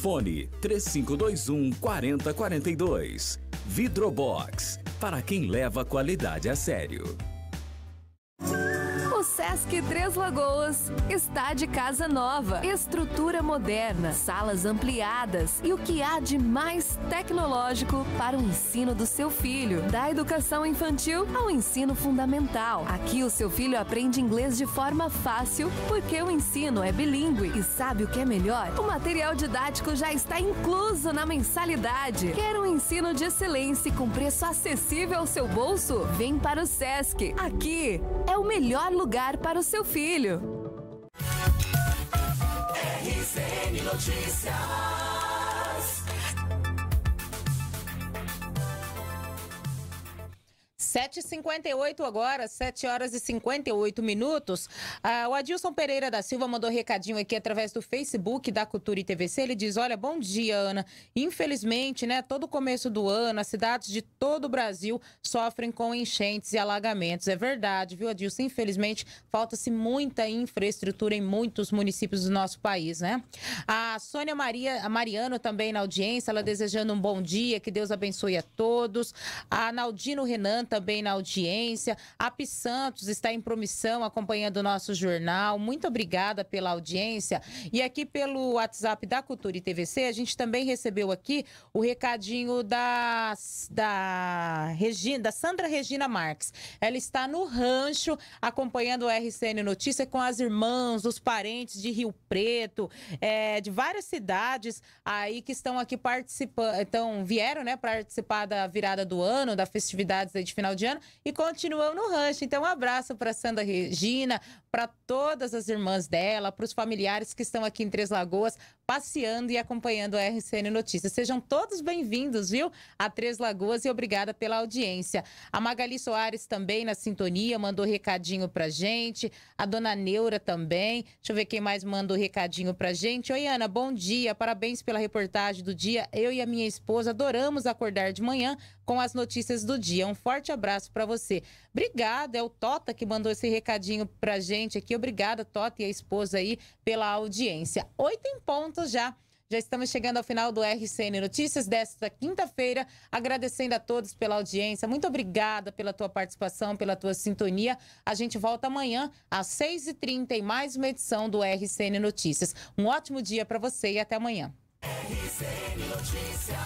Fone 3521 4042. Vidrobox. Para quem leva a qualidade a sério. Sesc Três Lagoas está de casa nova, estrutura moderna, salas ampliadas e o que há de mais tecnológico para o ensino do seu filho, da educação infantil ao ensino fundamental. Aqui o seu filho aprende inglês de forma fácil porque o ensino é bilíngue e sabe o que é melhor? O material didático já está incluso na mensalidade. Quer um ensino de excelência com preço acessível ao seu bolso? Vem para o Sesc. Aqui é o melhor lugar para o seu filho. RCN Notícias. 7h58 agora, 7 horas e 58 minutos. Ah, o Adilson Pereira da Silva mandou recadinho aqui através do Facebook da Cultura e TVC. Ele diz: Olha, bom dia, Ana. Infelizmente, né, todo começo do ano, as cidades de todo o Brasil sofrem com enchentes e alagamentos. É verdade, viu, Adilson? Infelizmente, falta-se muita infraestrutura em muitos municípios do nosso país, né? A Sônia Maria, a Mariano também na audiência, ela desejando um bom dia, que Deus abençoe a todos. A Naldino Renan também também na audiência. A P Santos está em promissão acompanhando o nosso jornal. Muito obrigada pela audiência. E aqui pelo WhatsApp da Cultura e TVC, a gente também recebeu aqui o recadinho da, da, Regina, da Sandra Regina Marques. Ela está no rancho acompanhando o RCN Notícia com as irmãs, os parentes de Rio Preto, é, de várias cidades aí que estão aqui participando, então vieram, né, participar da virada do ano, da festividades de final final de ano e continuam no rancho. Então, um abraço para Sandra Regina, para todas as irmãs dela, para os familiares que estão aqui em Três Lagoas passeando e acompanhando a RCN Notícias. Sejam todos bem-vindos, viu? A Três Lagoas e obrigada pela audiência. A Magali Soares também na sintonia, mandou recadinho pra gente. A dona Neura também. Deixa eu ver quem mais mandou recadinho pra gente. Oi, Ana, bom dia. Parabéns pela reportagem do dia. Eu e a minha esposa adoramos acordar de manhã com as notícias do dia. Um forte abraço para você. Obrigada, é o Tota que mandou esse recadinho pra gente aqui. Obrigada, Tota e a esposa aí, pela audiência. Oito em ponto já. Já estamos chegando ao final do RCN Notícias desta quinta-feira. Agradecendo a todos pela audiência. Muito obrigada pela tua participação, pela tua sintonia. A gente volta amanhã às 6h30 em mais uma edição do RCN Notícias. Um ótimo dia para você e até amanhã. RCN Notícias.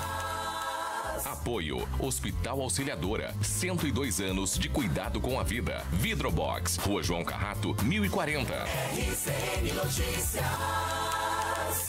Apoio Hospital Auxiliadora, 102 anos de cuidado com a vida. Vidrobox, Rua João Carrato, 1040. RCN Notícias.